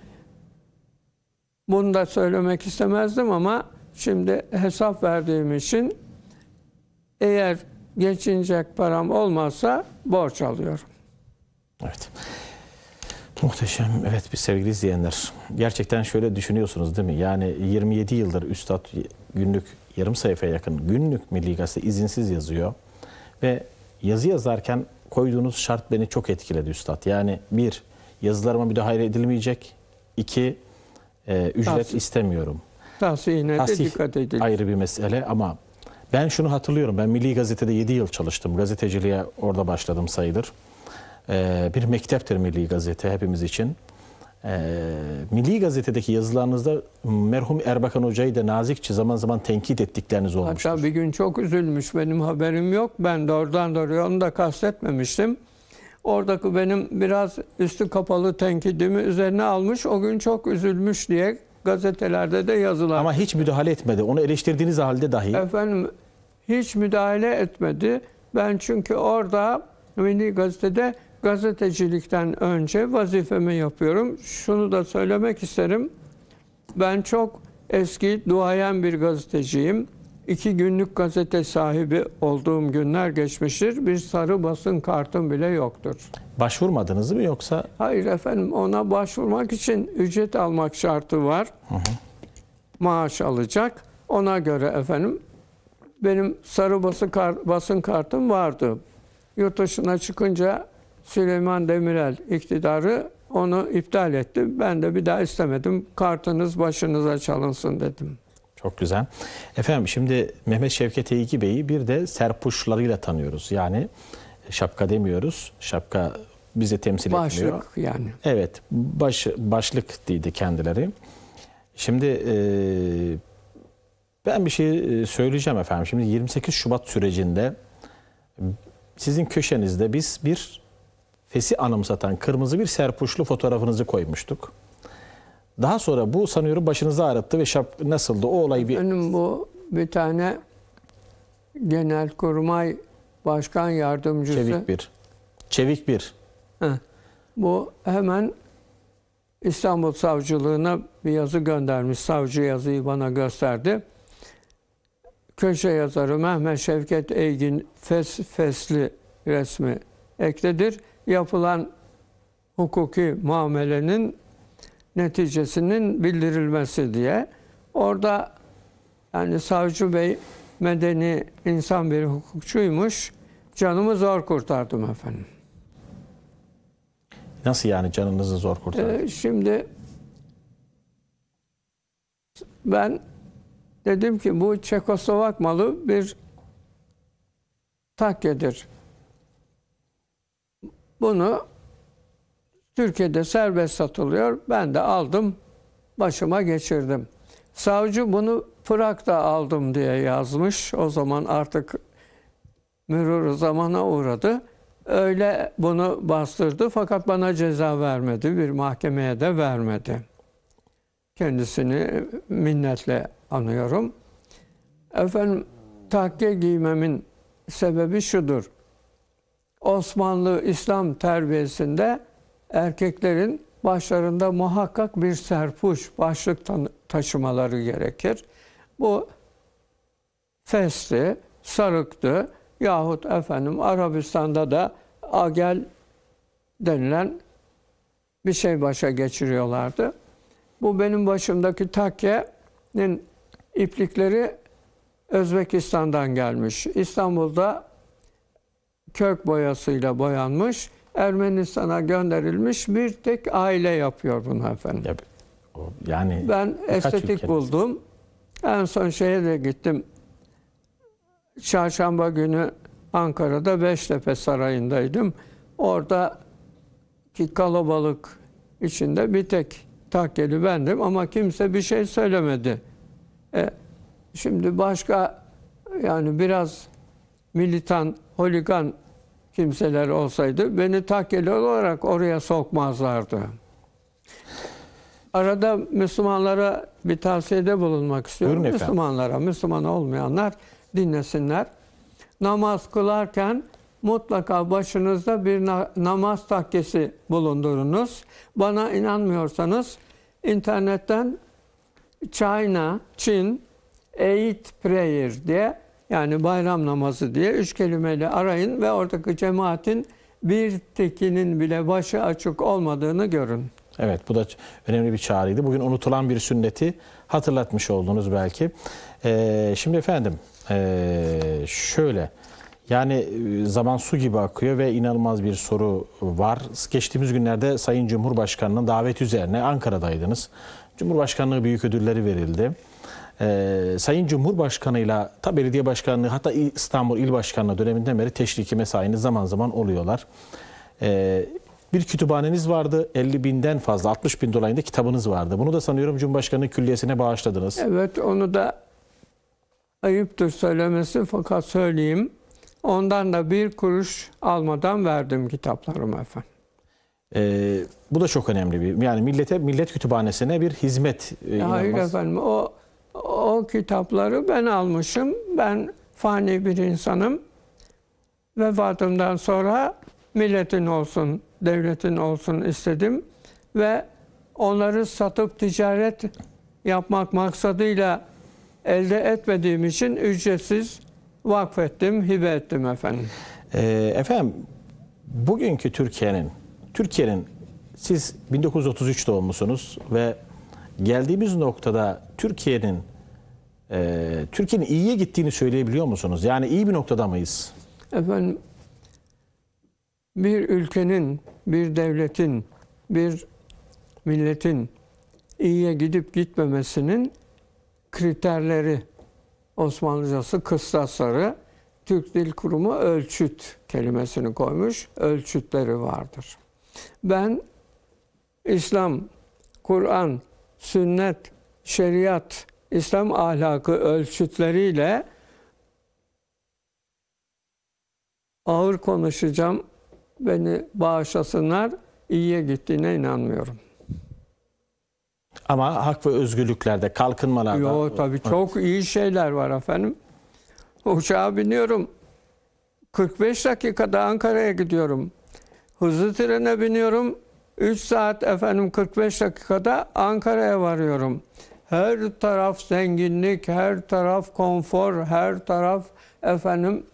Bunu da söylemek istemezdim ama şimdi hesap verdiğim için eğer geçinecek param olmazsa borç alıyorum. Evet. Muhteşem. Evet bir sevgili izleyenler. Gerçekten şöyle düşünüyorsunuz değil mi? Yani 27 yıldır Üstad günlük yarım sayfaya yakın günlük Milli Gazete izinsiz yazıyor. Ve yazı yazarken koyduğunuz şart beni çok etkiledi Üstad. Yani bir, yazılarıma müdahale edilmeyecek. İki, e, ücret Tahsil. istemiyorum. Tahsiyine de dikkat edildi. ayrı bir mesele ama ben şunu hatırlıyorum. Ben Milli Gazete'de 7 yıl çalıştım. Gazeteciliğe orada başladım sayılır. E, bir mekteptir Milli Gazete hepimiz için. E, Milli Gazete'deki yazılarınızda merhum Erbakan Hoca'yı da nazikçe zaman zaman tenkit ettikleriniz olmuştur. Hatta bir gün çok üzülmüş. Benim haberim yok. Ben doğrudan doğruya onu da kastetmemiştim. Oradaki benim biraz üstü kapalı tenkidimi üzerine almış. O gün çok üzülmüş diye gazetelerde de yazılar. Ama hiç müdahale etmedi. Onu eleştirdiğiniz halde dahi. Efendim hiç müdahale etmedi. Ben çünkü orada Milli Gazete'de gazetecilikten önce vazifemi yapıyorum. Şunu da söylemek isterim. Ben çok eski duayen bir gazeteciyim iki günlük gazete sahibi olduğum günler geçmiştir. Bir sarı basın kartım bile yoktur. Başvurmadınız mı yoksa? Hayır efendim ona başvurmak için ücret almak şartı var. Hı hı. Maaş alacak. Ona göre efendim benim sarı basın, kart, basın kartım vardı. Yurt dışına çıkınca Süleyman Demirel iktidarı onu iptal etti. Ben de bir daha istemedim. Kartınız başınıza çalınsın dedim. Çok güzel. Efendim şimdi Mehmet Şevket Eygi Bey'i bir de serpuşlarıyla tanıyoruz. Yani şapka demiyoruz. Şapka bize temsil başlık etmiyor. Başlık yani. Evet. Baş, başlık dedi kendileri. Şimdi e, ben bir şey e, söyleyeceğim efendim. Şimdi 28 Şubat sürecinde sizin köşenizde biz bir fesi anımsatan kırmızı bir serpuşlu fotoğrafınızı koymuştuk. Daha sonra bu sanıyorum başınızı ağrıttı ve şap nasıldı? O olay bir... Benim bu bir tane genel kurmay başkan yardımcısı. Çevik bir. Çevik bir. Heh. Bu hemen İstanbul Savcılığına bir yazı göndermiş. Savcı yazıyı bana gösterdi. Köşe yazarı Mehmet Şevket Eygin fes, fesli resmi ekledir. Yapılan hukuki muamelenin neticesinin bildirilmesi diye. Orada yani savcı bey medeni insan bir hukukçuymuş. Canımı zor kurtardım efendim. Nasıl yani canınızı zor kurtardınız? Ee, şimdi ben dedim ki bu Çekoslovak malı bir takyedir Bunu Türkiye'de serbest satılıyor. Ben de aldım, başıma geçirdim. Savcı bunu Pırak'ta aldım diye yazmış. O zaman artık mürür zamana uğradı. Öyle bunu bastırdı fakat bana ceza vermedi. Bir mahkemeye de vermedi. Kendisini minnetle anıyorum. Efendim takke giymemin sebebi şudur. Osmanlı İslam terbiyesinde erkeklerin başlarında muhakkak bir serpuş, başlık taşımaları gerekir. Bu festi, sarıktı yahut efendim Arabistan'da da agel denilen bir şey başa geçiriyorlardı. Bu benim başımdaki takyenin iplikleri Özbekistan'dan gelmiş. İstanbul'da kök boyasıyla boyanmış Ermenistan'a gönderilmiş bir tek aile yapıyor bunu efendim. Ya, yani ben estetik buldum. En son şeye de gittim. Çarşamba günü Ankara'da Beştepe Sarayı'ndaydım. Orada ki kalabalık içinde bir tek takkeli bendim ama kimse bir şey söylemedi. E, şimdi başka yani biraz militan, holigan kimseler olsaydı beni takeli olarak oraya sokmazlardı. Arada Müslümanlara bir tavsiyede bulunmak istiyorum. Müslümanlara, Müslüman olmayanlar dinlesinler. Namaz kılarken mutlaka başınızda bir namaz takkesi bulundurunuz. Bana inanmıyorsanız internetten China, Çin, Eight Prayer diye yani bayram namazı diye üç kelimeyle arayın ve oradaki cemaatin bir tekinin bile başı açık olmadığını görün. Evet bu da önemli bir çağrıydı. Bugün unutulan bir sünneti hatırlatmış oldunuz belki. Ee, şimdi efendim ee, şöyle yani e, zaman su gibi akıyor ve inanılmaz bir soru var. Geçtiğimiz günlerde Sayın Cumhurbaşkanı'nın daveti üzerine Ankara'daydınız. Cumhurbaşkanlığı büyük ödülleri verildi e, Sayın Cumhurbaşkanı'yla ta belediye başkanlığı hatta İstanbul İl Başkanlığı döneminden beri teşriki mesaini zaman zaman oluyorlar. E, bir kütüphaneniz vardı 50 binden fazla 60 bin dolayında kitabınız vardı. Bunu da sanıyorum Cumhurbaşkanı Külliyesi'ne bağışladınız. Evet onu da ayıptır söylemesi fakat söyleyeyim. Ondan da bir kuruş almadan verdim kitaplarımı efendim. Ee, bu da çok önemli bir yani millete millet kütüphanesine bir hizmet. E, Hayır inanılmaz. efendim o o kitapları ben almışım. Ben fani bir insanım. Vefatımdan sonra milletin olsun, devletin olsun istedim ve onları satıp ticaret yapmak maksadıyla elde etmediğim için ücretsiz vakfettim, hibe ettim efendim. E, efendim, bugünkü Türkiye'nin, Türkiye'nin siz 1933 doğumlusunuz ve geldiğimiz noktada Türkiye'nin e, Türkiye'nin iyiye gittiğini söyleyebiliyor musunuz? Yani iyi bir noktada mıyız? Efendim bir ülkenin, bir devletin, bir milletin iyiye gidip gitmemesinin kriterleri Osmanlıcası kıstasları Türk Dil Kurumu ölçüt kelimesini koymuş. Ölçütleri vardır. Ben İslam, Kur'an, sünnet, şeriat, İslam ahlakı ölçütleriyle ağır konuşacağım. Beni bağışlasınlar. İyiye gittiğine inanmıyorum. Ama hak ve özgürlüklerde, kalkınmalarda... Yok tabii evet. çok iyi şeyler var efendim. Uçağa biniyorum. 45 dakikada Ankara'ya gidiyorum. Hızlı trene biniyorum. 3 saat efendim 45 dakikada Ankara'ya varıyorum. Her taraf zenginlik, her taraf konfor, her taraf efendim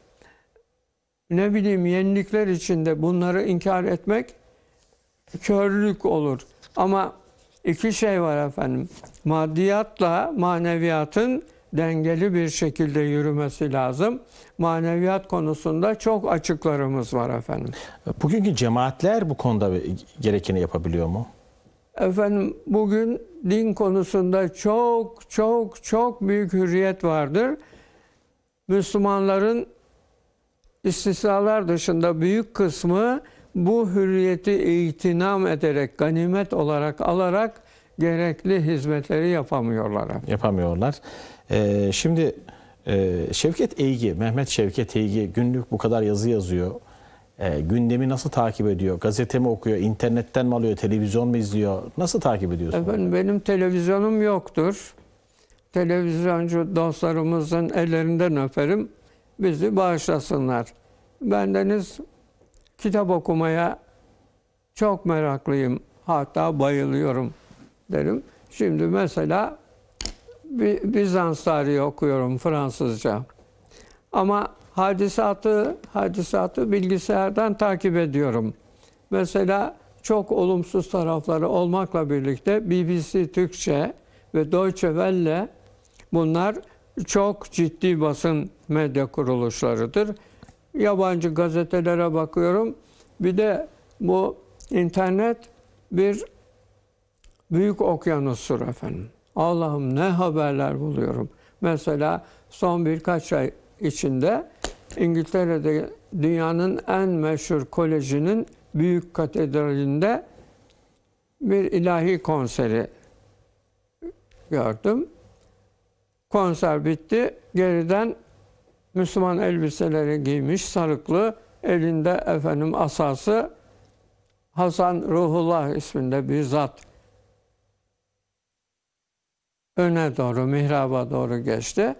ne bileyim yenilikler içinde bunları inkar etmek körlük olur. Ama iki şey var efendim. Maddiyatla maneviyatın dengeli bir şekilde yürümesi lazım. Maneviyat konusunda çok açıklarımız var efendim. Bugünkü cemaatler bu konuda gerekeni yapabiliyor mu? Efendim bugün din konusunda çok çok çok büyük hürriyet vardır. Müslümanların istisnalar dışında büyük kısmı bu hürriyeti itinam ederek, ganimet olarak alarak gerekli hizmetleri yapamıyorlar. Yapamıyorlar. E, şimdi e, Şevket Eygi, Mehmet Şevket Eygi günlük bu kadar yazı yazıyor. E, gündemi nasıl takip ediyor? Gazete mi okuyor? internetten mi alıyor? Televizyon mu izliyor? Nasıl takip ediyorsun? Efendim benim televizyonum yoktur. Televizyoncu dostlarımızın ellerinden öperim. Bizi bağışlasınlar. Bendeniz kitap okumaya çok meraklıyım. Hatta bayılıyorum derim. Şimdi mesela Bizans tarihi okuyorum Fransızca. Ama hadisatı, hadisatı bilgisayardan takip ediyorum. Mesela çok olumsuz tarafları olmakla birlikte BBC Türkçe ve Deutsche Welle bunlar çok ciddi basın medya kuruluşlarıdır. Yabancı gazetelere bakıyorum. Bir de bu internet bir büyük okyanustur efendim. Allah'ım ne haberler buluyorum. Mesela son birkaç ay içinde İngiltere'de dünyanın en meşhur kolejinin büyük katedralinde bir ilahi konseri gördüm. Konser bitti. Geriden Müslüman elbiseleri giymiş, sarıklı, elinde efendim asası Hasan Ruhullah isminde bir zat öne doğru, mihraba doğru geçti.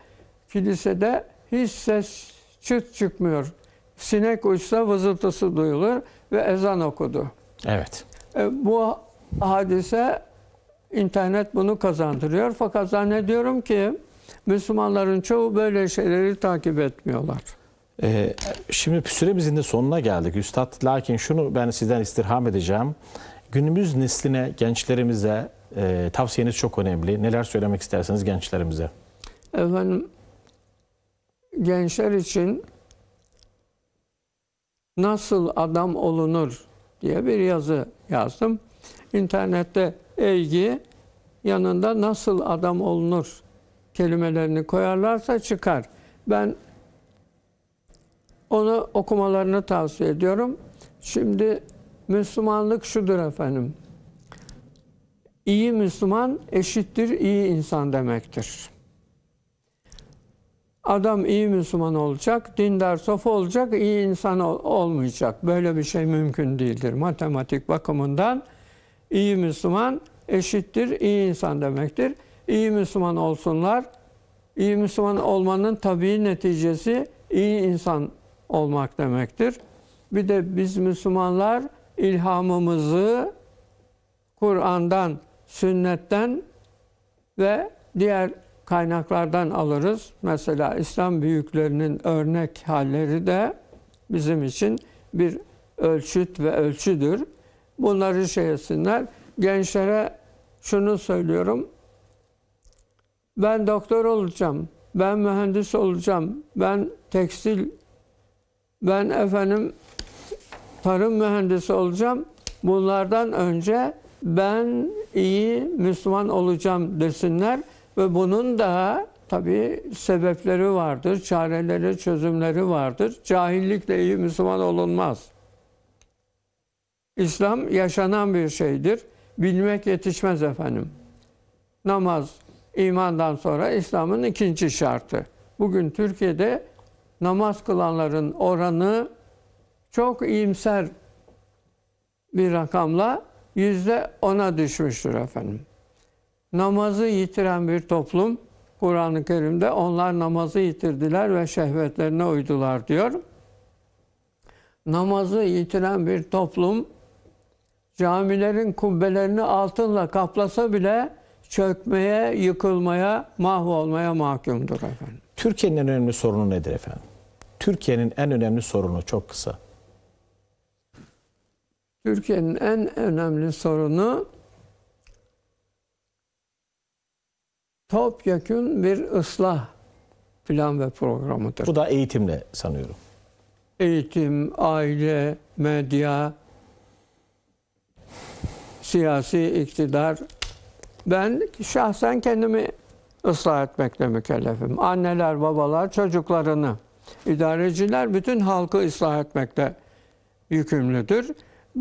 Kilisede hiç ses çıt çıkmıyor. Sinek uçsa vızıltısı duyulur ve ezan okudu. Evet. E, bu hadise internet bunu kazandırıyor. Fakat zannediyorum ki Müslümanların çoğu böyle şeyleri takip etmiyorlar. Ee, şimdi süremizin de sonuna geldik Üstad. Lakin şunu ben sizden istirham edeceğim. Günümüz nesline, gençlerimize e, tavsiyeniz çok önemli. Neler söylemek istersiniz gençlerimize? Efendim, gençler için nasıl adam olunur diye bir yazı yazdım. İnternette ilgi yanında nasıl adam olunur kelimelerini koyarlarsa çıkar. Ben onu okumalarını tavsiye ediyorum. Şimdi Müslümanlık şudur efendim. İyi Müslüman eşittir iyi insan demektir. Adam iyi Müslüman olacak, dindar sof olacak, iyi insan olmayacak. Böyle bir şey mümkün değildir. Matematik bakımından iyi Müslüman eşittir iyi insan demektir. İyi Müslüman olsunlar. İyi Müslüman olmanın tabii neticesi iyi insan olmak demektir. Bir de biz Müslümanlar ilhamımızı Kur'an'dan sünnetten ve diğer kaynaklardan alırız. Mesela İslam büyüklerinin örnek halleri de bizim için bir ölçüt ve ölçüdür. Bunları şey etsinler. Gençlere şunu söylüyorum. Ben doktor olacağım, ben mühendis olacağım, ben tekstil, ben efendim tarım mühendisi olacağım. Bunlardan önce ben iyi Müslüman olacağım desinler ve bunun da tabi sebepleri vardır, çareleri, çözümleri vardır. Cahillikle iyi Müslüman olunmaz. İslam yaşanan bir şeydir. Bilmek yetişmez efendim. Namaz imandan sonra İslam'ın ikinci şartı. Bugün Türkiye'de namaz kılanların oranı çok iyimser bir rakamla yüzde ona düşmüştür efendim. Namazı yitiren bir toplum Kur'an-ı Kerim'de onlar namazı yitirdiler ve şehvetlerine uydular diyor. Namazı yitiren bir toplum camilerin kubbelerini altınla kaplasa bile çökmeye, yıkılmaya, mahvolmaya mahkumdur efendim. Türkiye'nin en önemli sorunu nedir efendim? Türkiye'nin en önemli sorunu çok kısa. Türkiye'nin en önemli sorunu topyekun bir ıslah plan ve programıdır. Bu da eğitimle sanıyorum. Eğitim, aile, medya, siyasi iktidar. Ben şahsen kendimi ıslah etmekle mükellefim. Anneler, babalar çocuklarını, idareciler bütün halkı ıslah etmekle yükümlüdür.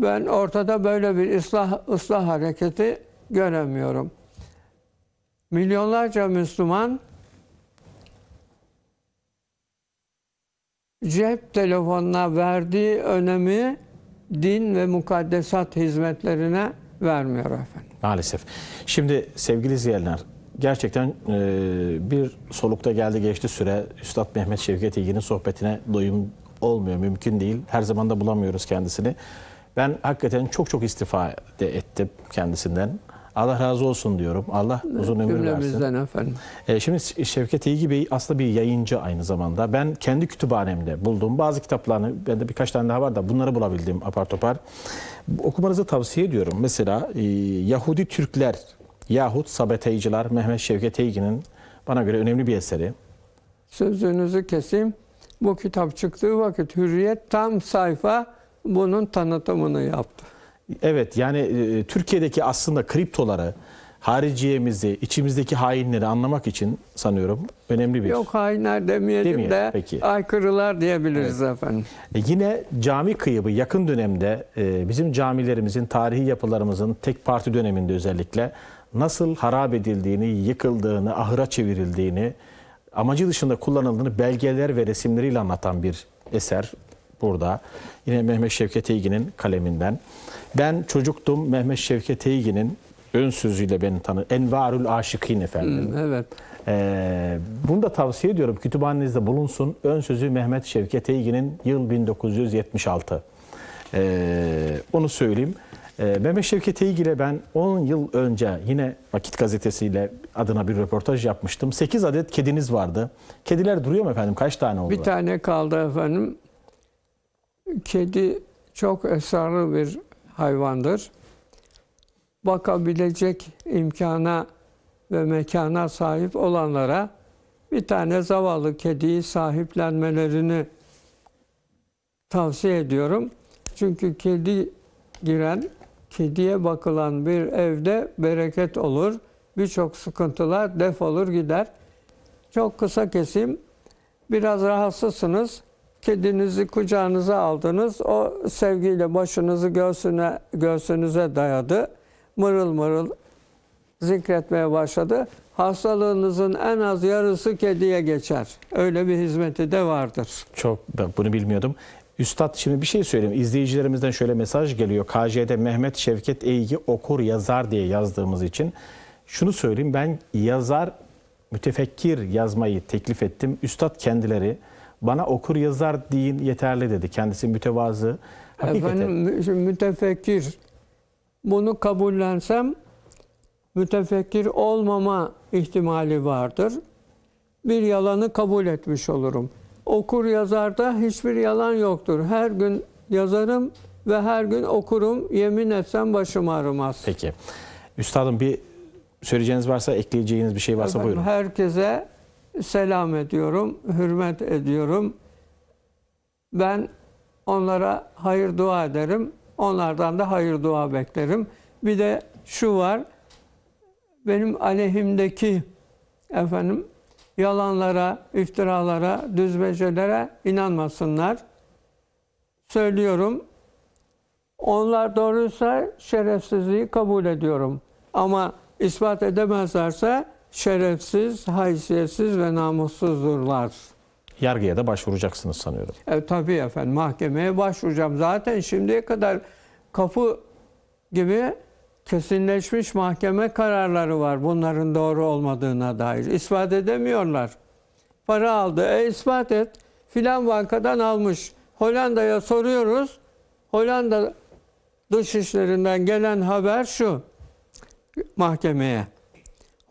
Ben ortada böyle bir ıslah, ıslah hareketi göremiyorum. Milyonlarca Müslüman cep telefonuna verdiği önemi din ve mukaddesat hizmetlerine vermiyor efendim. Maalesef. Şimdi sevgili izleyenler gerçekten e, bir solukta geldi geçti süre Üstad Mehmet Şevket İlgin'in sohbetine doyum olmuyor mümkün değil. Her zaman da bulamıyoruz kendisini. Ben hakikaten çok çok istifade ettim kendisinden. Allah razı olsun diyorum. Allah uzun ömür versin. efendim. E, şimdi Şevket İlgi Bey aslında bir yayıncı aynı zamanda. Ben kendi kütüphanemde bulduğum bazı kitaplarını, bende birkaç tane daha var da bunları bulabildim apar topar. Okumanızı tavsiye ediyorum. Mesela e, Yahudi Türkler yahut Sabeteyciler Mehmet Şevket İlgi'nin bana göre önemli bir eseri. Sözünüzü keseyim. Bu kitap çıktığı vakit Hürriyet tam sayfa bunun tanıtımını yaptı. Evet yani e, Türkiye'deki aslında kriptoları, hariciyemizi, içimizdeki hainleri anlamak için sanıyorum önemli bir... Yok hainler demeyelim Demeyelim, de peki. aykırılar diyebiliriz efendim. E, yine cami kıyımı yakın dönemde e, bizim camilerimizin, tarihi yapılarımızın tek parti döneminde özellikle nasıl harap edildiğini, yıkıldığını, ahıra çevirildiğini, amacı dışında kullanıldığını belgeler ve resimleriyle anlatan bir eser burada. Yine Mehmet Şevket Eygin'in kaleminden. Ben çocuktum Mehmet Şevket Eygin'in ön sözüyle beni tanı. Envarül Aşıkîn efendim. Hmm, evet. Ee, bunu da tavsiye ediyorum. Kütüphanenizde bulunsun. Ön sözü Mehmet Şevket Eygin'in yıl 1976. Ee, onu söyleyeyim. Ee, Mehmet Şevket Eygin'e ben 10 yıl önce yine Vakit Gazetesi'yle adına bir röportaj yapmıştım. 8 adet kediniz vardı. Kediler duruyor mu efendim? Kaç tane oldu? Bir tane kaldı efendim. Kedi çok esrarlı bir hayvandır. Bakabilecek imkana ve mekana sahip olanlara bir tane zavallı kediyi sahiplenmelerini tavsiye ediyorum. Çünkü kedi giren, kediye bakılan bir evde bereket olur. Birçok sıkıntılar def olur gider. Çok kısa kesim. Biraz rahatsızsınız kedinizi kucağınıza aldınız. O sevgiyle başınızı göğsüne, göğsünüze dayadı. Mırıl mırıl zikretmeye başladı. Hastalığınızın en az yarısı kediye geçer. Öyle bir hizmeti de vardır. Çok ben bunu bilmiyordum. Üstad şimdi bir şey söyleyeyim. İzleyicilerimizden şöyle mesaj geliyor. KJ'de Mehmet Şevket Eygi okur yazar diye yazdığımız için. Şunu söyleyeyim ben yazar mütefekkir yazmayı teklif ettim. Üstad kendileri bana okur yazar deyin yeterli dedi. Kendisi mütevazı. Hakikaten. Efendim mütefekkir. Bunu kabullensem mütefekkir olmama ihtimali vardır. Bir yalanı kabul etmiş olurum. Okur yazarda hiçbir yalan yoktur. Her gün yazarım ve her gün okurum. Yemin etsem başım ağrımaz. Peki. Üstadım bir söyleyeceğiniz varsa, ekleyeceğiniz bir şey varsa Efendim, buyurun. Herkese selam ediyorum, hürmet ediyorum. Ben onlara hayır dua ederim. Onlardan da hayır dua beklerim. Bir de şu var. Benim aleyhimdeki efendim yalanlara, iftiralara, düzbecelere inanmasınlar. Söylüyorum. Onlar doğruysa şerefsizliği kabul ediyorum. Ama ispat edemezlerse şerefsiz, haysiyetsiz ve namussuzdurlar. Yargıya da başvuracaksınız sanıyorum. Evet tabii efendim mahkemeye başvuracağım. Zaten şimdiye kadar kapı gibi kesinleşmiş mahkeme kararları var bunların doğru olmadığına dair. İspat edemiyorlar. Para aldı. E ispat et. Filan bankadan almış. Hollanda'ya soruyoruz. Hollanda Dışişlerinden gelen haber şu mahkemeye.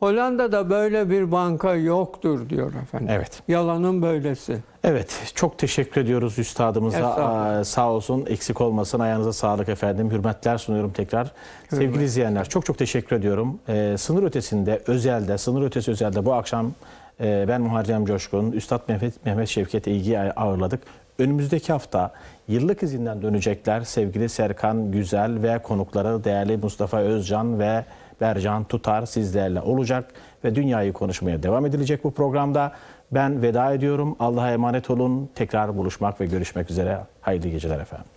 Hollanda'da böyle bir banka yoktur diyor efendim. Evet. Yalanın böylesi. Evet, çok teşekkür ediyoruz üstadımıza. sağ olsun, eksik olmasın. Ayağınıza sağlık efendim. Hürmetler sunuyorum tekrar. Hürmet. Sevgili izleyenler, çok çok teşekkür ediyorum. Ee, sınır ötesinde, özelde, sınır ötesi özelde bu akşam e, ben Muharrem Coşkun, Üstad Mehmet, Mehmet Şevket İlgi'yi ağırladık. Önümüzdeki hafta yıllık izinden dönecekler sevgili Serkan Güzel ve konukları değerli Mustafa Özcan ve Bercan Tutar sizlerle olacak ve dünyayı konuşmaya devam edilecek bu programda. Ben veda ediyorum. Allah'a emanet olun. Tekrar buluşmak ve görüşmek üzere. Hayırlı geceler efendim.